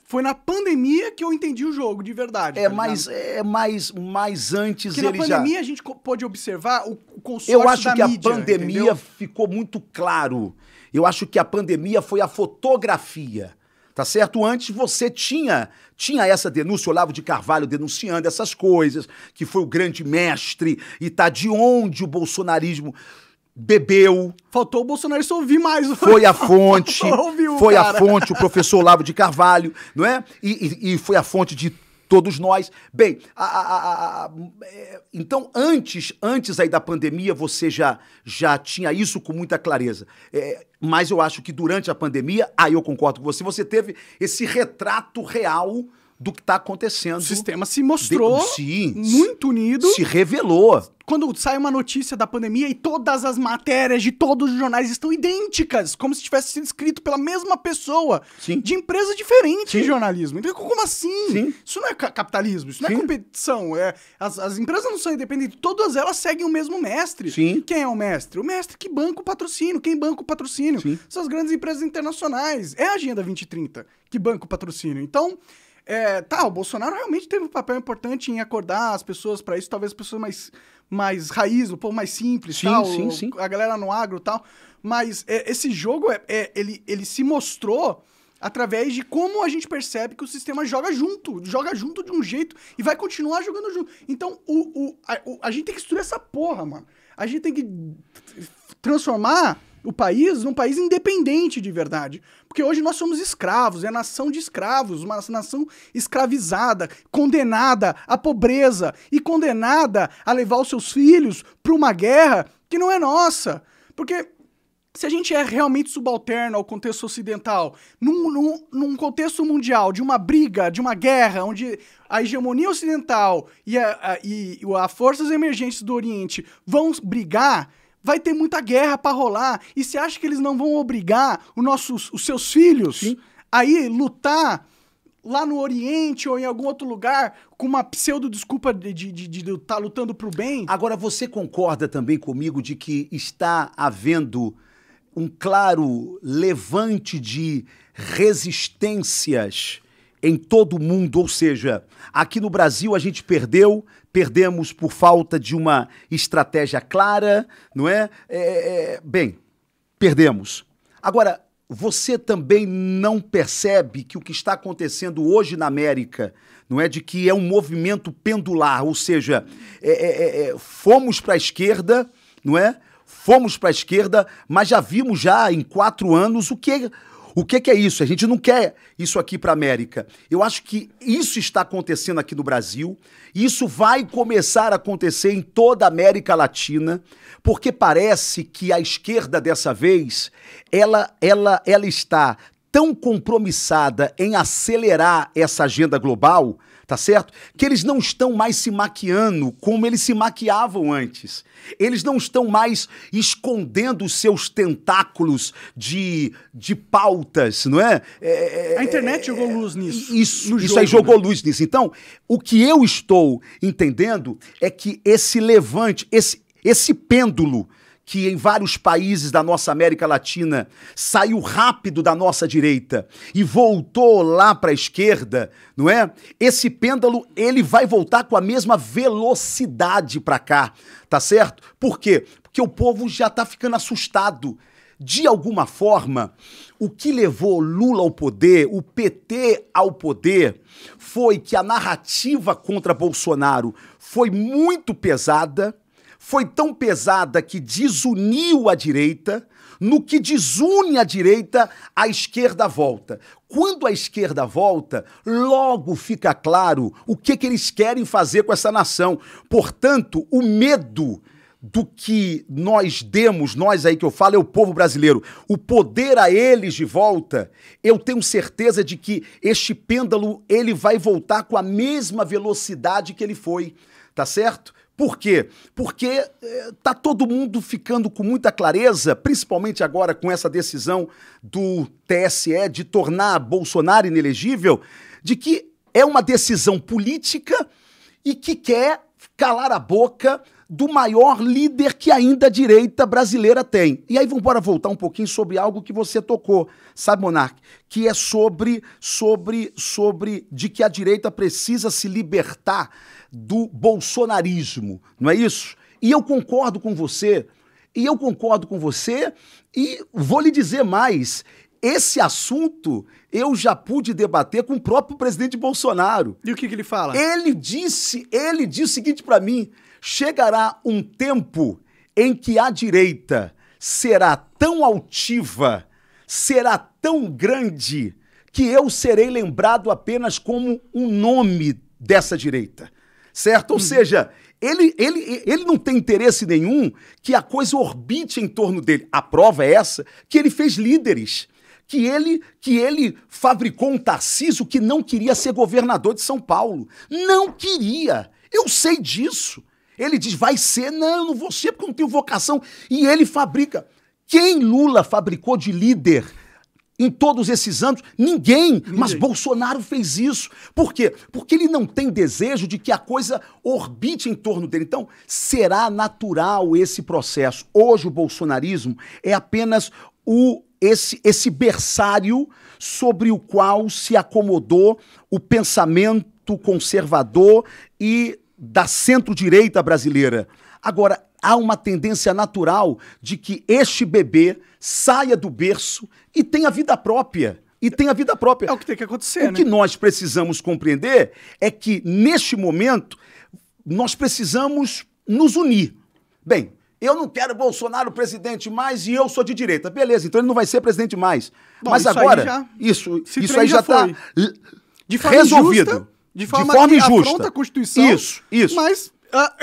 Foi na pandemia que eu entendi o jogo, de verdade. É, tá mas, é mais, mais antes Porque ele já... na pandemia já... a gente pôde observar o, o consórcio Eu acho que mídia, a pandemia entendeu? ficou muito claro. Eu acho que a pandemia foi a fotografia tá certo? Antes você tinha tinha essa denúncia, Olavo de Carvalho denunciando essas coisas, que foi o grande mestre e tá de onde o bolsonarismo bebeu. Faltou o bolsonarista ouvir mais. Foi a fonte. Ouviu, foi cara. a fonte, o professor Olavo de Carvalho, não é? E, e, e, foi a fonte de todos nós. Bem, a, a, a, é, então antes, antes aí da pandemia você já, já tinha isso com muita clareza. É, mas eu acho que durante a pandemia, aí eu concordo com você, você teve esse retrato real do que está acontecendo. O sistema se mostrou de, sim, muito unido. Se revelou. Quando sai uma notícia da pandemia e todas as matérias de todos os jornais estão idênticas, como se tivesse sido escrito pela mesma pessoa, sim. de empresa diferente sim. de jornalismo. Então, como assim? Sim. Isso não é capitalismo, isso não é competição. É, as, as empresas não são independentes, todas elas seguem o mesmo mestre. Sim. Quem é o mestre? O mestre que banca o patrocínio. Quem banca o patrocínio? São as grandes empresas internacionais. É a Agenda 2030 que banca o patrocínio. Então, é, tá, o Bolsonaro realmente teve um papel importante em acordar as pessoas para isso, talvez as pessoas mais, mais raiz, o povo mais simples, sim, tal, sim, sim. a galera no agro tal. Mas é, esse jogo, é, é, ele, ele se mostrou através de como a gente percebe que o sistema joga junto, joga junto de um jeito e vai continuar jogando junto. Então, o, o, a, o, a gente tem que destruir essa porra, mano. A gente tem que transformar o país num país independente de verdade. Porque hoje nós somos escravos, é nação de escravos, uma nação escravizada, condenada à pobreza e condenada a levar os seus filhos para uma guerra que não é nossa. Porque se a gente é realmente subalterno ao contexto ocidental, num, num, num, contexto mundial de uma briga, de uma guerra, onde a hegemonia ocidental e, a, e as forças emergentes do Oriente vão brigar, vai ter muita guerra para rolar. E você acha que eles não vão obrigar os, nossos, os seus filhos Sim. aí lutar lá no Oriente ou em algum outro lugar com uma pseudo desculpa de estar de, de, de tá lutando pro bem? Agora, você concorda também comigo de que está havendo um claro levante de resistências em todo o mundo, ou seja, aqui no Brasil a gente perdeu, perdemos por falta de uma estratégia clara, não é? é, é bem, perdemos. Agora, você também não percebe que o que está acontecendo hoje na América não é de que é um movimento pendular, ou seja, é, é, é, é fomos para a esquerda, não é? Fomos para a esquerda, mas já vimos já em quatro anos o que o que, que é isso? A gente não quer isso aqui para a América. Eu acho que isso está acontecendo aqui no Brasil. Isso vai começar a acontecer em toda a América Latina, porque parece que a esquerda dessa vez ela, ela, ela está tão compromissada em acelerar essa agenda global tá certo? Que eles não estão mais se maquiando como eles se maquiavam antes. Eles não estão mais escondendo os seus tentáculos de, de pautas, não é? é, é a internet é, jogou luz nisso. Isso, jogo, isso aí jogou né? luz nisso. Então, o que eu estou entendendo é que esse levante, esse, esse pêndulo que em vários países da nossa América Latina saiu rápido da nossa direita e voltou lá para a esquerda, não é? Esse pêndulo ele vai voltar com a mesma velocidade para cá, tá certo? Por quê? Porque o povo já está ficando assustado. De alguma forma, o que levou Lula ao poder, o PT ao poder, foi que a narrativa contra Bolsonaro foi muito pesada foi tão pesada que desuniu a direita. No que desune a direita, a esquerda volta. Quando a esquerda volta, logo fica claro o que, que eles querem fazer com essa nação. Portanto, o medo do que nós demos, nós aí que eu falo, é o povo brasileiro, o poder a eles de volta, eu tenho certeza de que este pêndulo ele vai voltar com a mesma velocidade que ele foi, tá certo? Por quê? Porque está eh, todo mundo ficando com muita clareza, principalmente agora com essa decisão do TSE de tornar Bolsonaro inelegível, de que é uma decisão política e que quer calar a boca do maior líder que ainda a direita brasileira tem. E aí vamos voltar um pouquinho sobre algo que você tocou, sabe, Monark, que é sobre sobre sobre de que a direita precisa se libertar do bolsonarismo, não é isso? E eu concordo com você, e eu concordo com você, e vou lhe dizer mais: esse assunto eu já pude debater com o próprio presidente Bolsonaro. E o que, que ele fala? Ele disse, ele disse o seguinte para mim: chegará um tempo em que a direita será tão altiva, será tão grande, que eu serei lembrado apenas como um nome dessa direita certo? Ou uhum. seja, ele, ele, ele não tem interesse nenhum que a coisa orbite em torno dele. A prova é essa que ele fez líderes que ele que ele fabricou um Tarcísio que não queria ser governador de São Paulo. Não queria. Eu sei disso. Ele diz: "Vai ser, não, eu não vou ser porque eu não tenho vocação". E ele fabrica. Quem Lula fabricou de líder em todos esses anos? Ninguém. Ninguém. Mas Bolsonaro fez isso. Por quê? Porque ele não tem desejo de que a coisa orbite em torno dele. Então, será natural esse processo. Hoje, o bolsonarismo é apenas o esse, esse berçário sobre o qual se acomodou o pensamento conservador e da centro-direita brasileira. Agora, há uma tendência natural de que este bebê saia do berço e tem a vida própria. E tem a vida própria. É o que tem que acontecer. O né? que nós precisamos compreender é que, neste momento, nós precisamos nos unir. Bem, eu não quero Bolsonaro presidente mais e eu sou de direita. Beleza, então ele não vai ser presidente mais. Bom, Mas isso agora, já, isso, isso aí já está resolvido. de forma, de forma injusta. a Constituição. Isso, isso. Mas uh,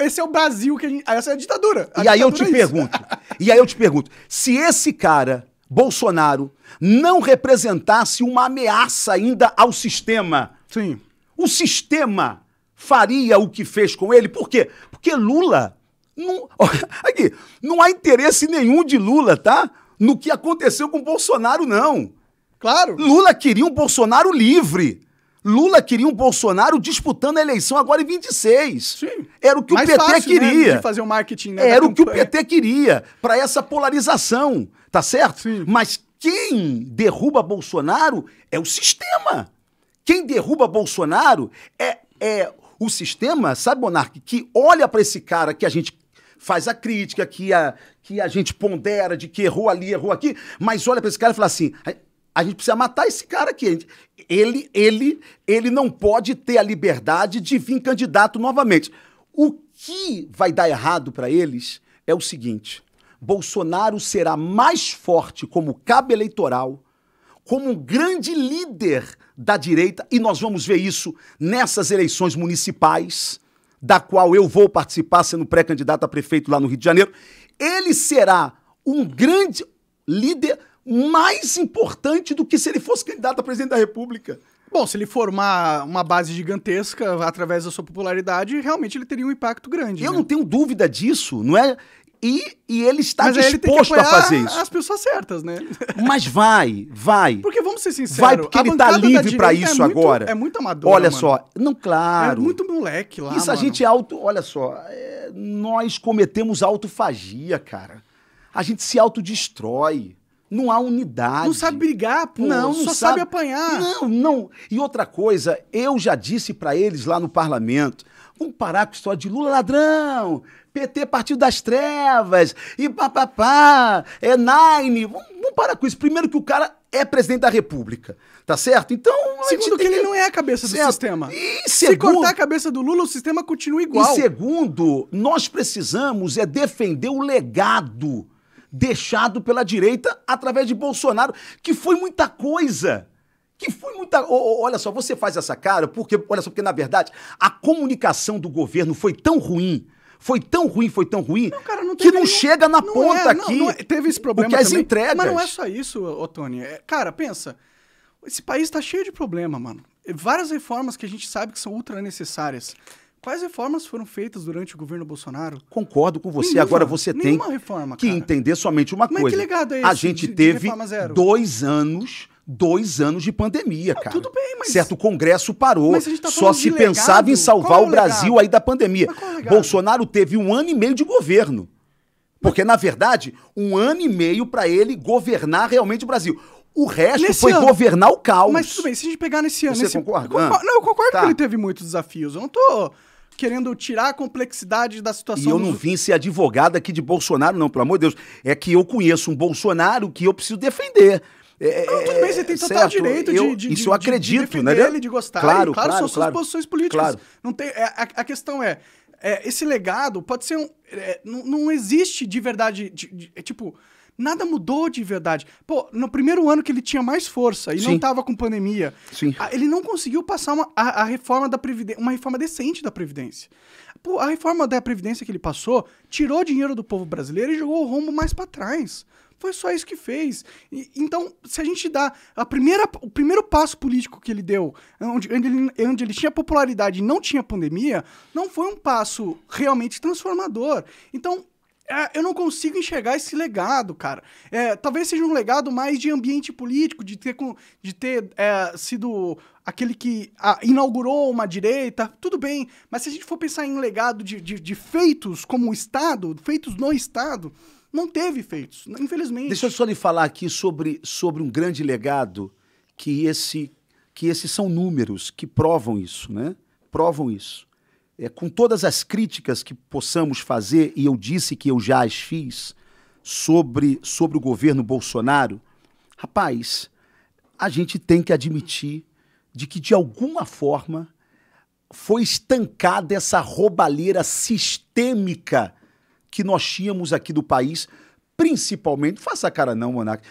esse é o Brasil, que gente, essa é a ditadura. A e ditadura aí eu te é pergunto, e aí eu te pergunto, se esse cara Bolsonaro não representasse uma ameaça ainda ao sistema. Sim. O sistema faria o que fez com ele. Por quê? Porque Lula. Não, aqui, não há interesse nenhum de Lula, tá? No que aconteceu com Bolsonaro, não. Claro. Lula queria um Bolsonaro livre. Lula queria um Bolsonaro disputando a eleição agora em 26. Sim. Era o que Mais o PT fácil, né, queria. Né, fazer o um marketing, né, Era o que o PT queria para essa polarização. Tá certo? Sim. Mas quem derruba Bolsonaro é o sistema. Quem derruba Bolsonaro é, é o sistema, sabe, Monarque, que olha para esse cara que a gente faz a crítica, que a, que a gente pondera de que errou ali, errou aqui, mas olha para esse cara e fala assim: a, a, gente precisa matar esse cara aqui. Ele, ele, ele não pode ter a liberdade de vir candidato novamente. O que vai dar errado para eles é o seguinte: Bolsonaro será mais forte como cabo eleitoral, como um grande líder da direita, e nós vamos ver isso nessas eleições municipais, da qual eu vou participar sendo pré-candidato a prefeito lá no Rio de Janeiro. Ele será um grande líder mais importante do que se ele fosse candidato a presidente da República. Bom, se ele formar uma base gigantesca através da sua popularidade, realmente ele teria um impacto grande. Eu né? não tenho dúvida disso, não é? E, e ele está Mas disposto ele a fazer isso. As pessoas certas, né? Mas vai, vai. Porque vamos ser sinceros. Vai, porque ele tá livre para é isso é muito, agora. É muito amador. Olha mano. só, não, claro. É muito moleque lá. Isso mano. a gente é auto. Olha só, é, nós cometemos autofagia, cara. A gente se autodestrói. Não há unidade. Não sabe brigar, pô. Não, não só sabe... sabe apanhar. Não, não. E outra coisa, eu já disse para eles lá no parlamento, Vamos parar com a história de Lula ladrão, PT Partido das Trevas, e papapá, é Nine. Vamos, vamos parar com isso. Primeiro que o cara é presidente da República, tá certo? Então. Segundo, que ele que... não é a cabeça do certo. sistema. E segundo... Se cortar a cabeça do Lula, o sistema continua igual. E segundo, nós precisamos é defender o legado deixado pela direita através de Bolsonaro, que foi muita coisa que foi muita. Olha só, você faz essa cara porque, olha só, porque na verdade a comunicação do governo foi tão ruim foi tão ruim, foi tão ruim, não, cara, não que não chega na não ponta é, aqui. Não, é- teve esse problema porque as entregas. Mas não é só isso, Tony. É, cara, pensa. Esse país está cheio de problema, mano. Várias reformas que a gente sabe que são ultra necessárias. Quais reformas foram feitas durante o governo Bolsonaro? Concordo com você. Nenhuma, Agora você tem reforma, que entender somente uma Mas coisa. Que legado é esse a gente de, teve de dois anos dois anos de pandemia, ah, cara. Tudo bem, mas. Certo, o Congresso parou. Mas a gente tá só se pensava em é salvar o, Brasil aí da pandemia. É Bolsonaro teve um ano e meio de governo. Porque, na verdade, um ano e meio para ele governar realmente o Brasil. O resto nesse foi ano. governar o caos. Mas tudo bem, se a gente pegar nesse ano. Você nesse... concorda? não, eu concordo tá. que ele teve muitos desafios. Eu não tô querendo tirar a complexidade da situação. E eu não dos... vim ser advogado aqui de Bolsonaro, não, pelo amor de Deus. É que eu conheço um Bolsonaro que eu preciso defender. É, é, não, tudo bem, você tem total certo, direito eu, de, de, Isso eu acredito, de né? Ele, de gostar. Claro, claro, claro são claro. suas posições políticas. Claro. Não tem, é, a, a questão é, é, esse legado pode ser um. É, não, não, existe de verdade. De, de, é, tipo, nada mudou de verdade. Pô, no primeiro ano que ele tinha mais força e Sim. não estava com pandemia, a, ele não conseguiu passar uma, a, a reforma da Previdência, uma reforma decente da Previdência. Pô, a reforma da Previdência que ele passou tirou dinheiro do povo brasileiro e jogou o rombo mais para trás. Foi só isso que fez. E, então, se a gente dá a primeira, o primeiro passo político que ele deu, onde, onde ele, onde ele tinha popularidade e não tinha pandemia, não foi um passo realmente transformador. Então, é, eu não consigo enxergar esse legado, cara. É, talvez seja um legado mais de ambiente político, de ter, de ter é, sido aquele que a, inaugurou uma direita, tudo bem. Mas se a gente for pensar em um legado de, de, de feitos como o Estado, feitos no Estado, não teve feitos, infelizmente. Deixa eu só lhe falar aqui sobre, sobre um grande legado que esse que esses são números que provam isso, né? Provam isso é, com todas as críticas que possamos fazer, e eu disse que eu já as fiz, sobre, sobre o governo Bolsonaro, rapaz, a gente tem que admitir de que, de alguma forma, foi estancada essa roubalheira sistêmica que nós tínhamos aqui do país, principalmente, faça cara não, Monaco,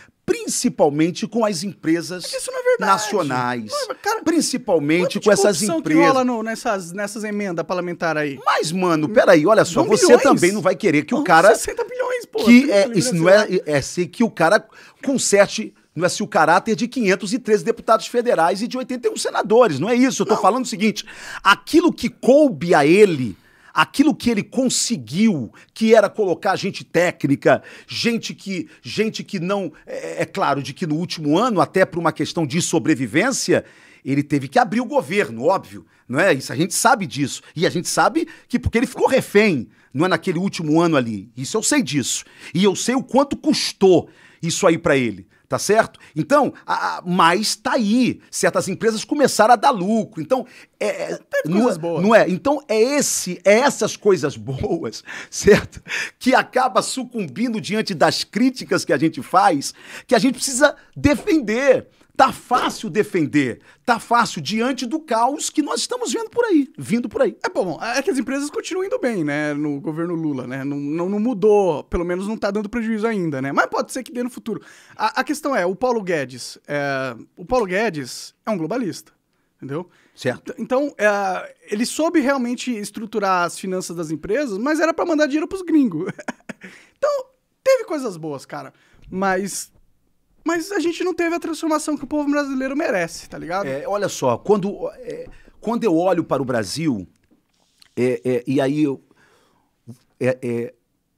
principalmente com as empresas é nacionais. É cara, principalmente com essas empresas. Que rola no, nessas, nessas emendas parlamentares aí. Mas, mano, peraí, olha só, você também não vai querer que o cara. 60 bilhões, pô. Que é, isso é não é, é ser que o cara conserte não é se o caráter de 513 deputados federais e de 81 senadores. Não é isso. Eu estou falando o seguinte: aquilo que coube a ele aquilo que ele conseguiu, que era colocar gente técnica, gente que, gente que não. É, é, é claro, de que no último ano, até por uma questão de sobrevivência, ele teve que abrir o governo, óbvio, não é? Isso a gente sabe disso. E a gente sabe que porque ele ficou refém, não é naquele último ano ali. Isso eu sei disso. E eu sei o quanto custou isso aí para ele tá certo? Então, a, a, mas tá aí. Certas empresas começaram a dar lucro. Então, é, é não, é, coisas boas. não é? Então, é esse, é essas coisas boas, certo? Que acaba sucumbindo diante das críticas que a gente faz, que a gente precisa defender. Tá fácil defender, tá fácil diante do caos que nós estamos vendo por aí, vindo por aí. É bom, é que as empresas continuam indo bem, né, no governo Lula, né? Não, não, não mudou, pelo menos não tá dando prejuízo ainda, né? Mas pode ser que dê no futuro. A, a questão é, o Paulo Guedes, é, o Paulo Guedes é um globalista, entendeu? Certo. Então, então é, ele soube realmente estruturar as finanças das empresas, mas era para mandar dinheiro pros gringos. então, teve coisas boas, cara, mas mas a gente não teve a transformação que o povo brasileiro merece, tá ligado? É, olha só, quando, é, quando eu olho para o Brasil, é, é e aí eu, é, é,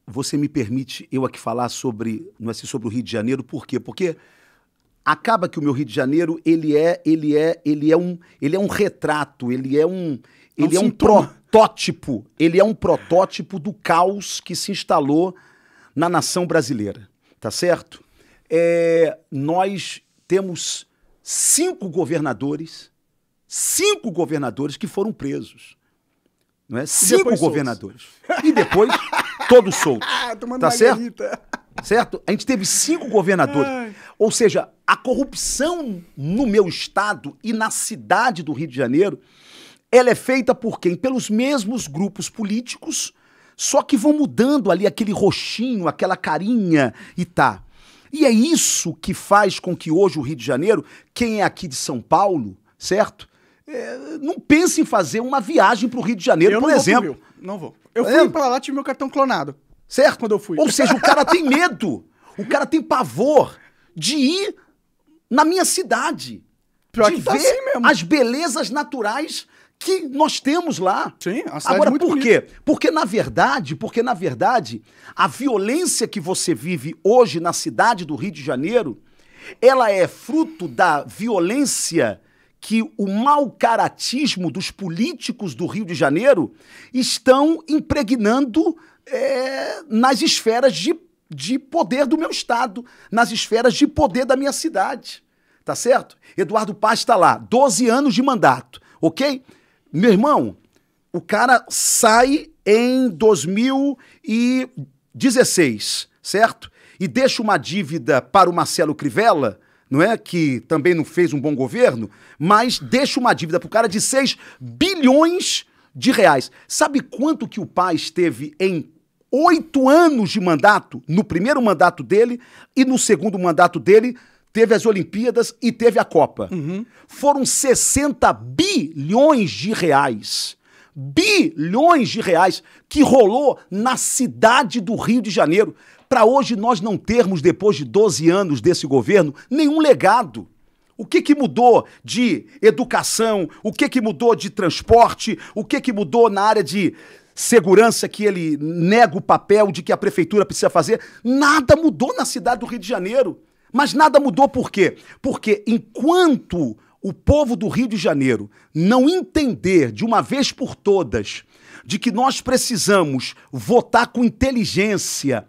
você me permite eu aqui falar sobre, não é assim, sobre o Rio de Janeiro, por quê? Porque acaba que o meu Rio de Janeiro, ele é, ele é, ele é um, ele é um retrato, ele é um, ele é um protótipo, ele é um protótipo do caos que se instalou na nação brasileira, tá certo? é, nós temos cinco governadores, cinco governadores que foram presos. Não é? Cinco governadores. Soltos. E depois, todos soltos. Ah, Tomando tá margarita. certo? Certo? A gente teve cinco governadores. Ou seja, a corrupção no meu estado e na cidade do Rio de Janeiro, ela é feita por quem? Pelos mesmos grupos políticos, só que vão mudando ali aquele roxinho, aquela carinha e tá. E é isso que faz com que hoje o Rio de Janeiro, quem é aqui de São Paulo, certo? É, não pense em fazer uma viagem para o Rio de Janeiro, eu por exemplo. não vou. Eu é fui para lá tive meu cartão clonado. Certo? Quando eu fui. Ou seja, o cara tem medo, o cara tem pavor de ir na minha cidade. Pior de tá ver tá assim as belezas naturais que nós temos lá. Sim, a cidade Agora, é muito por bonita. quê? Porque, na verdade, porque, na verdade, a violência que você vive hoje na cidade do Rio de Janeiro, ela é fruto da violência que o mau caratismo dos políticos do Rio de Janeiro estão impregnando é, nas esferas de, de poder do meu estado, nas esferas de poder da minha cidade. Tá certo? Eduardo Paz está lá, 12 anos de mandato, ok? Meu irmão, o cara sai em 2016, certo? E deixa uma dívida para o Marcelo Crivella, não é? Que também não fez um bom governo, mas deixa uma dívida para o cara de 6 bilhões de reais. Sabe quanto que o pai esteve em oito anos de mandato, no primeiro mandato dele e no segundo mandato dele, teve as Olimpíadas e teve a Copa. Uhum. Foram 60 bilhões de reais. Bilhões de reais que rolou na cidade do Rio de Janeiro para hoje nós não termos, depois de 12 anos desse governo, nenhum legado. O que, que mudou de educação? O que, que mudou de transporte? O que, que mudou na área de segurança que ele nega o papel de que a prefeitura precisa fazer? Nada mudou na cidade do Rio de Janeiro. Mas nada mudou por quê? Porque enquanto o povo do Rio de Janeiro não entender de uma vez por todas de que nós precisamos votar com inteligência,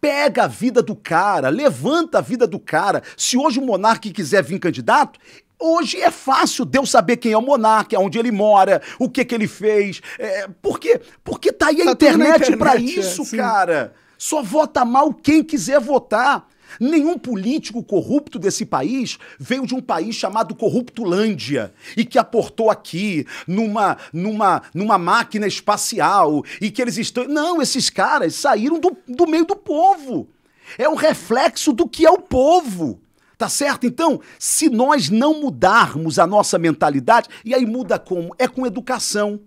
pega a vida do cara, levanta a vida do cara. Se hoje o monarca quiser vir candidato, Hoje é fácil Deus saber quem é o monarca, onde ele mora, o que que ele fez. É, por quê? Porque tá aí a tá internet, internet para é, isso, é, cara. Só vota mal quem quiser votar. Nenhum político corrupto desse país veio de um país chamado Corruptulândia e que aportou aqui numa, numa, numa máquina espacial e que eles estão. Não, esses caras saíram do, do meio do povo. É o reflexo do que é o povo. Tá certo? Então, se nós não mudarmos a nossa mentalidade, e aí muda como? É com educação.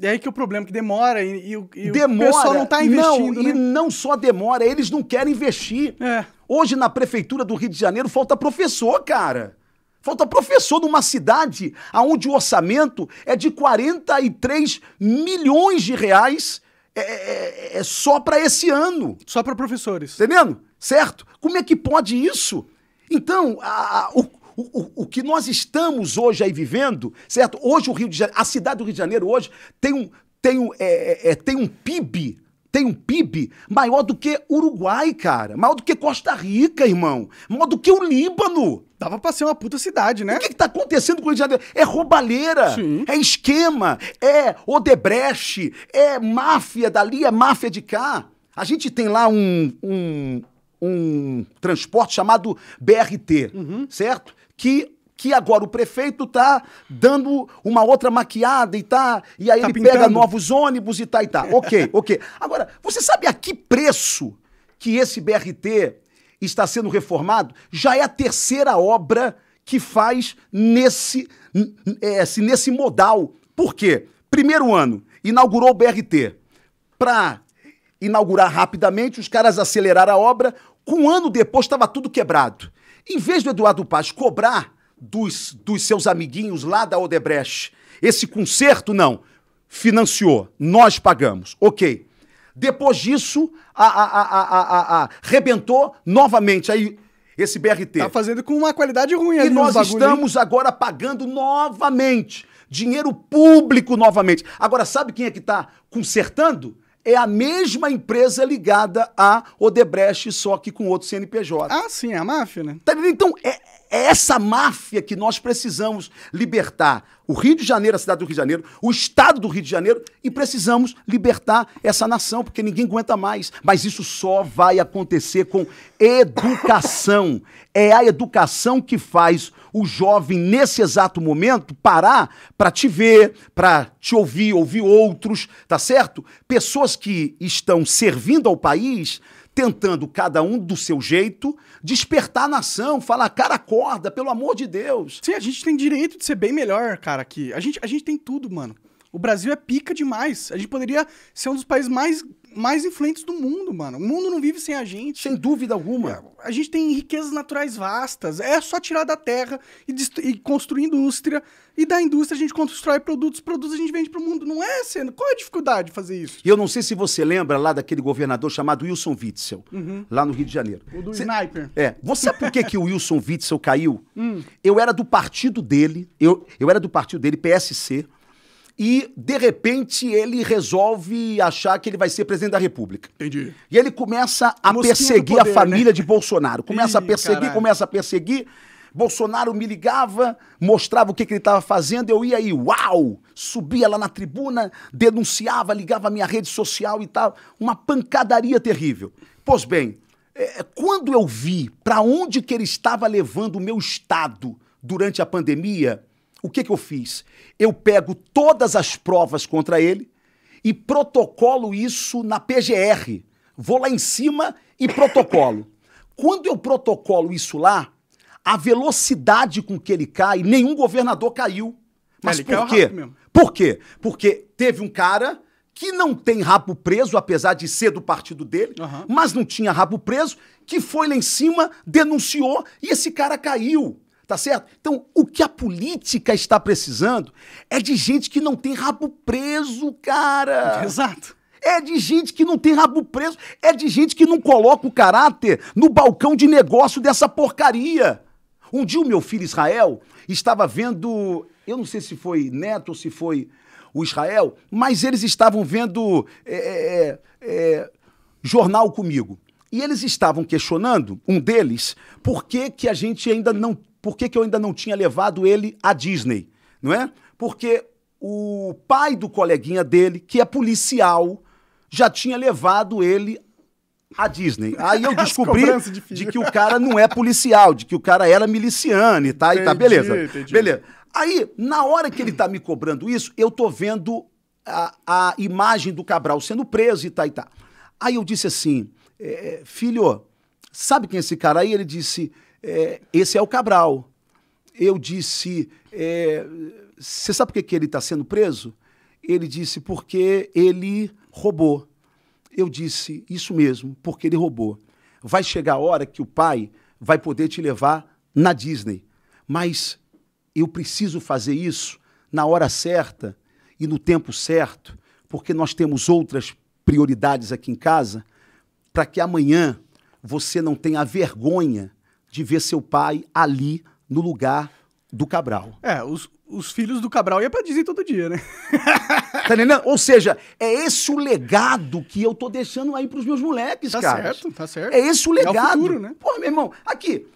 É aí que é o problema que demora e, e, e demora, o pessoal não está investindo. Não, né? E não só demora, eles não querem investir. É. Hoje, na prefeitura do Rio de Janeiro, falta professor, cara. Falta professor numa cidade onde o orçamento é de 43 milhões de reais é, é, é, é só para esse ano. Só para professores. Entendendo? Certo? Como é que pode isso? Então, a, a, o, o, o, o, que nós estamos hoje aí vivendo, certo? Hoje o Rio de Janeiro, a cidade do Rio de Janeiro hoje tem um, tem um, é, é, é tem um PIB tem um PIB maior do que Uruguai, cara. Maior do que Costa Rica, irmão. Maior do que o Líbano. Dava pra ser uma puta cidade, né? O que, que tá acontecendo com o Rio de Janeiro? É roubalheira, Sim. é esquema, é Odebrecht, é máfia dali, é máfia de cá. A gente tem lá um, um, um transporte chamado BRT, uhum. certo? que que agora o prefeito tá dando uma outra maquiada e tá, e aí tá ele pintando. pega novos ônibus e tá e tá. OK, OK. Agora, você sabe a que preço que esse BRT está sendo reformado? Já é a terceira obra que faz nesse esse, é, assim, nesse modal. Por quê? Primeiro ano inaugurou o BRT. Para inaugurar rapidamente, os caras aceleraram a obra. Com um ano depois estava tudo quebrado. Em vez do Eduardo Paz cobrar dos, dos seus amiguinhos lá da Odebrecht esse conserto, não. Financiou, nós pagamos. Ok. Depois disso, a, a, a, a, a, a rebentou novamente. Aí esse BRT. está fazendo com uma qualidade ruim E nós estamos agora pagando novamente. Dinheiro público novamente. Agora, sabe quem é que está consertando? é a mesma empresa ligada a Odebrecht, só que com outro CNPJ. Ah, sim, é a máfia, né? Tá então, é, é essa máfia que nós precisamos libertar. O Rio de Janeiro, a cidade do Rio de Janeiro, o estado do Rio de Janeiro, e precisamos libertar essa nação, porque ninguém aguenta mais. Mas isso só vai acontecer com educação. É a educação que faz o jovem, nesse exato momento, parar para te ver, para te ouvir, ouvir outros, tá certo? Pessoas que estão servindo ao país, tentando, cada um do seu jeito, despertar a nação, falar, cara, acorda, pelo amor de Deus. Sim, a gente tem direito de ser bem melhor, cara, aqui. A gente, a gente tem tudo, mano. O Brasil é pica demais. A gente poderia ser um dos países mais mais influentes do mundo, mano. O mundo não vive sem a gente. Sem dúvida alguma. A gente tem riquezas naturais vastas. É só tirar da terra e, e construir indústria. E da indústria a gente constrói produtos, produtos a gente vende para o mundo. Não é, sendo Qual é a dificuldade de fazer isso? E eu não sei se você lembra lá daquele governador chamado Wilson Witzel, uhum. lá no Rio de Janeiro. O do Cê... sniper. É. Você sabe por que, que o Wilson Witzel caiu? Hum. Eu era do partido dele, eu, eu era do partido dele, PSC e, de repente, ele resolve achar que ele vai ser presidente da República. Entendi. E ele começa a perseguir poder, a né? família né? de Bolsonaro. Começa Ih, a perseguir, caralho. começa a perseguir. Bolsonaro me ligava, mostrava o que, que ele estava fazendo, eu ia aí, uau! Subia lá na tribuna, denunciava, ligava a minha rede social e tal. Uma pancadaria terrível. Pois bem, é, é quando eu vi para onde que ele estava levando o meu Estado durante a pandemia, o que, que eu fiz? Eu pego todas as provas contra ele e protocolo isso na PGR. Vou lá em cima e protocolo. Quando eu protocolo isso lá, a velocidade com que ele cai, nenhum governador caiu. Mas ele por quê? Por quê? Porque teve um cara que não tem rabo preso, apesar de ser do partido dele, uhum. mas não tinha rabo preso, que foi lá em cima, denunciou e esse cara caiu. Tá certo? Então, o que a política está precisando é de gente que não tem rabo preso, cara. Exato. É de gente que não tem rabo preso, é de gente que não coloca o caráter no balcão de negócio dessa porcaria. Um dia o meu filho Israel estava vendo, eu não sei se foi Neto ou se foi o Israel, mas eles estavam vendo é, é, é, é jornal comigo. E eles estavam questionando, um deles, por que, que a gente ainda não por que, que eu ainda não tinha levado ele à Disney, não é? Porque o pai do coleguinha dele, que é policial, já tinha levado ele à Disney. Aí eu descobri de, de, que o cara não é policial, de que o cara era miliciano e tá, entendi, e tá, beleza. Entendi. Beleza. Aí, na hora que ele tá me cobrando isso, eu tô vendo a, a imagem do Cabral sendo preso e tá, e tá. Aí eu disse assim, é, é, filho, sabe quem é esse cara? Aí ele disse, é, esse é o Cabral. Eu disse, é, você sabe por que, que ele está sendo preso? Ele disse, porque ele roubou. Eu disse, isso mesmo, porque ele roubou. Vai chegar a hora que o pai vai poder te levar na Disney. Mas eu preciso fazer isso na hora certa e no tempo certo, porque nós temos outras prioridades aqui em casa, para que amanhã você não tenha vergonha de ver seu pai ali no lugar do Cabral. É, os, os filhos do Cabral ia para dizer todo dia, né? tá entendendo? Ou seja, é esse o legado que eu tô deixando aí pros meus moleques, tá cara. Tá certo, tá certo. É esse o legado. É o futuro, né? Pô, meu irmão, aqui.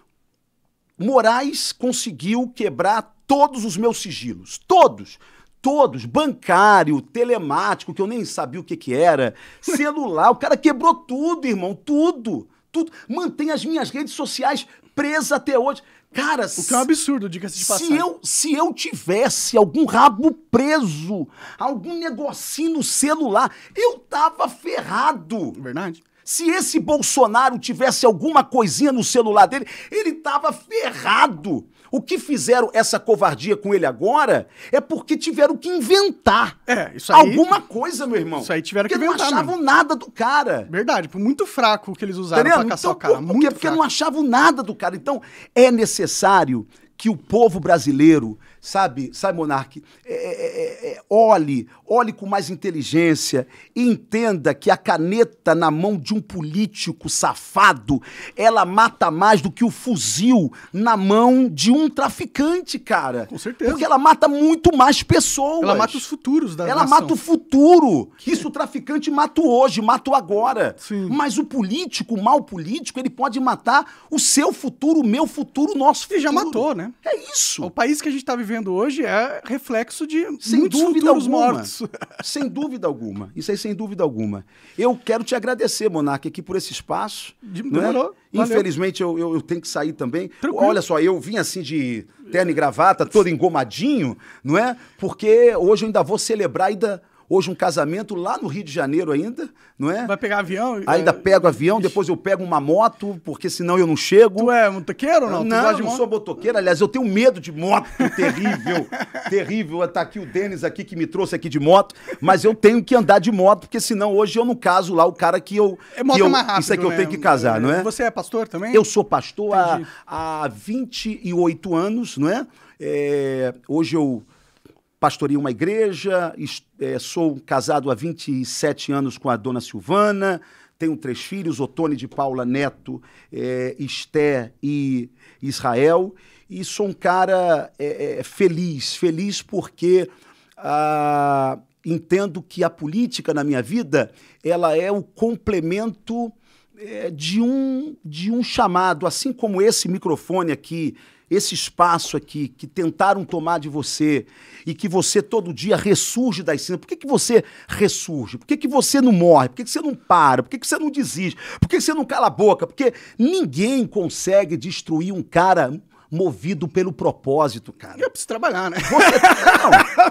Moraes conseguiu quebrar todos os meus sigilos. Todos todos, bancário, telemático, que eu nem sabia o que, que era, celular, o cara quebrou tudo, irmão, tudo. Tudo. Mantém as minhas redes sociais presa até hoje. Cara, o que é um absurdo, diga-se de passagem. Se eu, se eu tivesse algum rabo preso, algum negocinho no celular, eu tava ferrado. Verdade. Se esse Bolsonaro tivesse alguma coisinha no celular dele, ele tava ferrado. O que fizeram essa covardia com ele agora é porque tiveram que inventar é, isso aí, alguma coisa, meu irmão. Isso aí tiveram porque que inventar. Porque não achavam nada do cara. Verdade, muito fraco o que eles usaram Entendeu? pra caçar então, o cara. Por, muito porque, fraco. porque não achavam nada do cara. Então é necessário que o povo brasileiro sabe, sabe, Monarque, é é, é, é, é, olhe, olhe com mais inteligência e entenda que a caneta na mão de um político safado, ela mata mais do que o fuzil na mão de um traficante, cara. Com certeza. Porque ela mata muito mais pessoas. Ela mata os futuros da Ela nação. mata o futuro. Que... Isso o traficante mata hoje, mata agora. Sim. Mas o político, o mal político, ele pode matar o seu futuro, o meu futuro, o nosso futuro. Ele já matou, né? É isso. É o país que a gente tá vivendo vivendo hoje é reflexo de sem muitos dúvida alguma. mortos. sem dúvida alguma. Isso aí, sem dúvida alguma. Eu quero te agradecer, Monarque, aqui por esse espaço. De, é? demorou. Infelizmente, eu, eu, eu, tenho que sair também. Tranquilo. Olha só, eu vim assim de terno e gravata, todo engomadinho, não é? Porque hoje eu ainda vou celebrar ainda Hoje um casamento lá no Rio de Janeiro ainda, não é? Vai pegar avião? Ainda é... pego avião, depois eu pego uma moto, porque senão eu não chego. Tu é motoqueiro ou não? Não, não sou motoqueiro. Aliás, eu tenho medo de moto, terrível, terrível. Tá aqui o Denis aqui que me trouxe aqui de moto, mas eu tenho que andar de moto, porque senão hoje eu não caso lá o cara que eu... É moto que é eu, mais rápido, Isso é que eu né? tenho que casar, não é? é? Você é pastor também? Eu sou pastor há, há 28 anos, não é? É, hoje eu pastorei uma igreja, é, sou casado há 27 anos com a dona Silvana, tenho três filhos, Otone de Paula Neto, é, Esté e Israel, e sou um cara é, é, feliz, feliz porque ah, entendo que a política na minha vida ela é o complemento é, de um, de um chamado, assim como esse microfone aqui esse espaço aqui que tentaram tomar de você e que você todo dia ressurge das cinzas, por que, que você ressurge? Por que, que você não morre? Por que, que você não para? Por que, que você não desiste? Por que, que você não cala a boca? Porque ninguém consegue destruir um cara movido pelo propósito, cara. Eu preciso trabalhar, né? Você,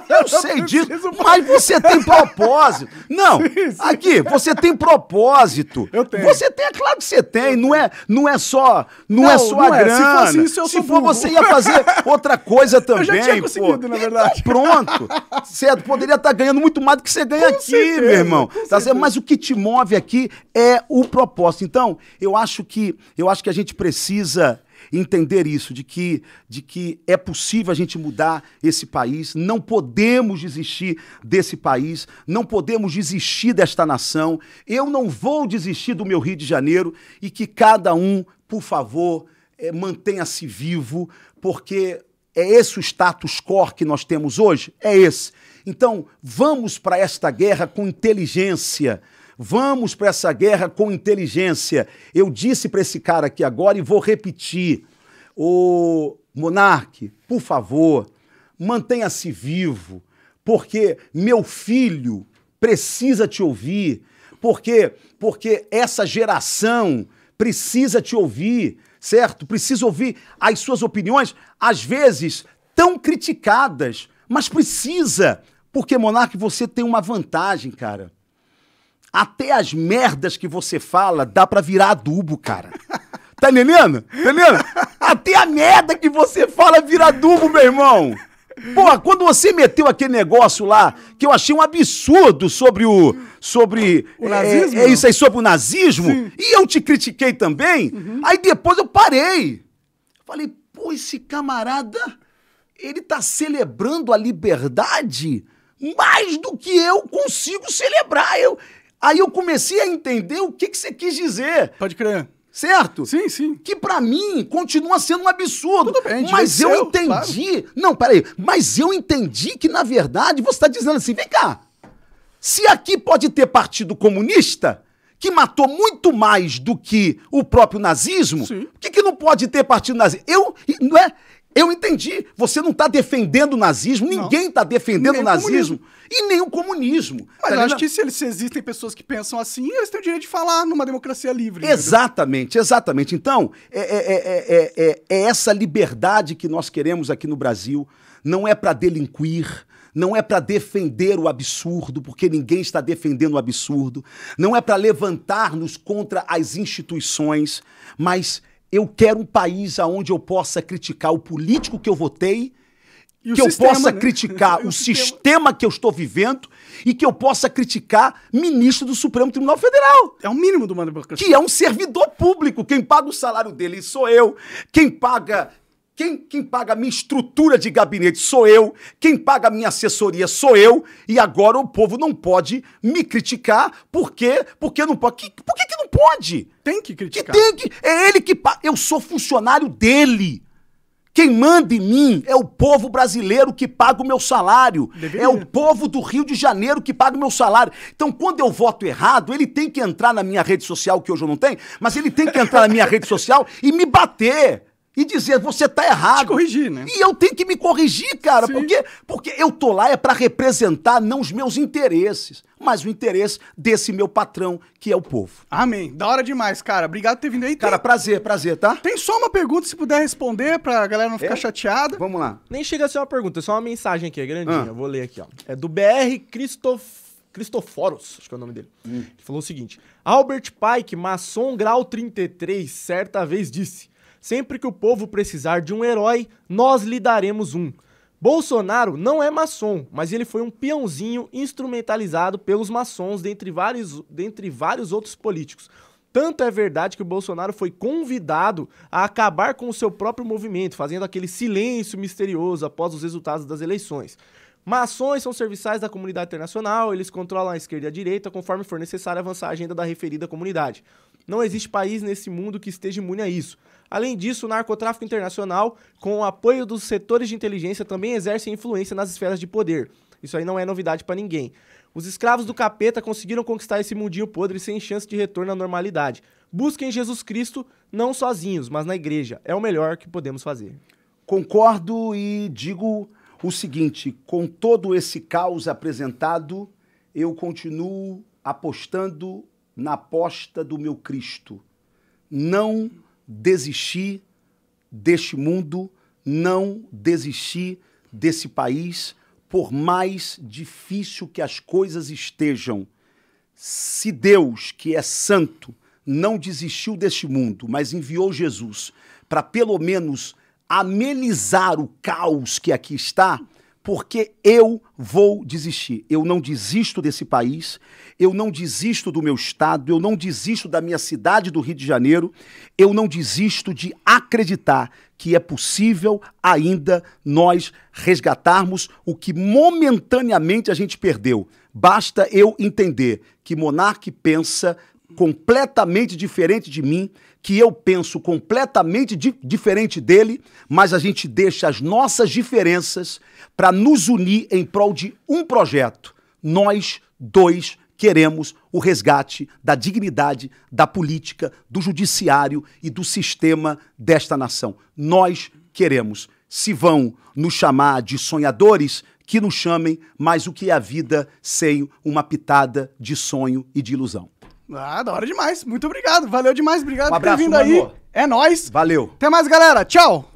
não, eu sei disso, mas você tem propósito. Não, sim, sim. aqui, você tem propósito. Eu tenho. Você tem, é claro que você tem, não é, não é só, não, é não é só não a é. grana. Se, isso, Se for burro. você ia fazer outra coisa também, Eu já tinha conseguido, pô. na verdade. Então, pronto. Certo, poderia estar tá ganhando muito mais do que você ganha com aqui, certeza, meu irmão. Tá mas o que te move aqui é o propósito. Então, eu acho que eu acho que a gente precisa entender isso, de que, de que é possível a gente mudar esse país, não podemos desistir desse país, não podemos desistir desta nação. Eu não vou desistir do meu Rio de Janeiro e que cada um, por favor, é, mantenha-se vivo, porque é esse o status quo que nós temos hoje? É esse. Então, vamos para esta guerra com inteligência Vamos para essa guerra com inteligência. Eu disse para esse cara aqui agora e vou repetir. O monarque, por favor, mantenha-se vivo, porque meu filho precisa te ouvir, porque porque essa geração precisa te ouvir, certo? Precisa ouvir as suas opiniões, às vezes tão criticadas, mas precisa, porque monarque você tem uma vantagem, cara. Até as merdas que você fala dá pra virar adubo, cara. Tá entendendo? Tá entendendo? Até a merda que você fala vira adubo, meu irmão. Porra, quando você meteu aquele negócio lá, que eu achei um absurdo sobre o. Sobre. O é, nazismo? É, é isso aí, sobre o nazismo. Sim. E eu te critiquei também. Uhum. Aí depois eu parei. Falei, pô, esse camarada, ele tá celebrando a liberdade mais do que eu consigo celebrar. Eu, Aí eu comecei a entender o que, que você quis dizer. Pode crer. Certo? Sim, sim. Que para mim continua sendo um absurdo. Tudo bem, mas é eu seu, entendi. Claro. Não, peraí. Mas eu entendi que, na verdade, você está dizendo assim: vem cá. Se aqui pode ter partido comunista, que matou muito mais do que o próprio nazismo, por que, que não pode ter partido nazista? Eu, não é? Eu entendi. Você não está defendendo o nazismo, ninguém está defendendo nem o é nazismo e nem o comunismo. Mas tá acho que se, eles, se existem pessoas que pensam assim, eles têm o direito de falar numa democracia livre. Exatamente, entendeu? exatamente. Então, é é, é, é, é, é essa liberdade que nós queremos aqui no Brasil. Não é para delinquir, não é para defender o absurdo, porque ninguém está defendendo o absurdo, não é para levantar-nos contra as instituições, mas eu quero um país onde eu possa criticar o político que eu votei, e que eu sistema, possa né? criticar o sistema. sistema. que eu estou vivendo e que eu possa criticar ministro do Supremo Tribunal Federal. É o mínimo do mandato Que é um servidor público. Quem paga o salário dele sou eu. Quem paga quem, quem paga a minha estrutura de gabinete sou eu, quem paga a minha assessoria sou eu, e agora o povo não pode me criticar, por quê? Porque não pode. Que, por que, que não pode? Tem que criticar. Que tem que, é ele que paga. Eu sou funcionário dele. Quem manda em mim é o povo brasileiro que paga o meu salário. Deveria. É o povo do Rio de Janeiro que paga o meu salário. Então, quando eu voto errado, ele tem que entrar na minha rede social, que hoje eu não tenho, mas ele tem que entrar na minha rede social e me bater e dizer você tá errado. Te corrigir, né? E eu tenho que me corrigir, cara, porque porque eu tô lá é para representar não os meus interesses, mas o interesse desse meu patrão, que é o povo. Amém. Da hora demais, cara. Obrigado por ter vindo aí. Cara, tem... prazer, prazer, tá? Tem só uma pergunta se puder responder pra galera não ficar é? chateada. Vamos lá. Nem chega a ser uma pergunta, é só uma mensagem aqui, é grandinha. Ah. Eu vou ler aqui, ó. É do BR Cristof... Cristoforos, acho que é o nome dele. Hum. Ele falou o seguinte: Albert Pike, maçom grau 33, certa vez disse: Sempre que o povo precisar de um herói, nós lhe daremos um. Bolsonaro não é maçom, mas ele foi um peãozinho instrumentalizado pelos maçons, dentre vários, dentre vários outros políticos. Tanto é verdade que o Bolsonaro foi convidado a acabar com o seu próprio movimento, fazendo aquele silêncio misterioso após os resultados das eleições. Maçons são serviçais da comunidade internacional, eles controlam a esquerda e a direita conforme for necessário avançar a agenda da referida comunidade. Não existe país nesse mundo que esteja imune a isso. Além disso, o narcotráfico internacional, com o apoio dos setores de inteligência, também exerce influência nas esferas de poder. Isso aí não é novidade para ninguém. Os escravos do capeta conseguiram conquistar esse mundinho podre sem chance de retorno à normalidade. Busquem Jesus Cristo, não sozinhos, mas na igreja. É o melhor que podemos fazer. Concordo e digo o seguinte: com todo esse caos apresentado, eu continuo apostando na aposta do meu Cristo. Não desisti deste mundo, não desisti desse país, por mais difícil que as coisas estejam. Se Deus, que é santo, não desistiu deste mundo, mas enviou Jesus para pelo menos amenizar o caos que aqui está, porque eu vou desistir. Eu não desisto desse país, eu não desisto do meu estado, eu não desisto da minha cidade do Rio de Janeiro, eu não desisto de acreditar que é possível ainda nós resgatarmos o que momentaneamente a gente perdeu. Basta eu entender que Monarque pensa completamente diferente de mim que eu penso completamente di diferente dele, mas a gente deixa as nossas diferenças para nos unir em prol de um projeto. Nós dois queremos o resgate da dignidade da política, do judiciário e do sistema desta nação. Nós queremos. Se vão nos chamar de sonhadores, que nos chamem, mas o que é a vida sem uma pitada de sonho e de ilusão. Ah, da hora demais. Muito obrigado. Valeu demais. Obrigado um abraço, por ter vindo aí. É nóis. Valeu. Até mais, galera. Tchau.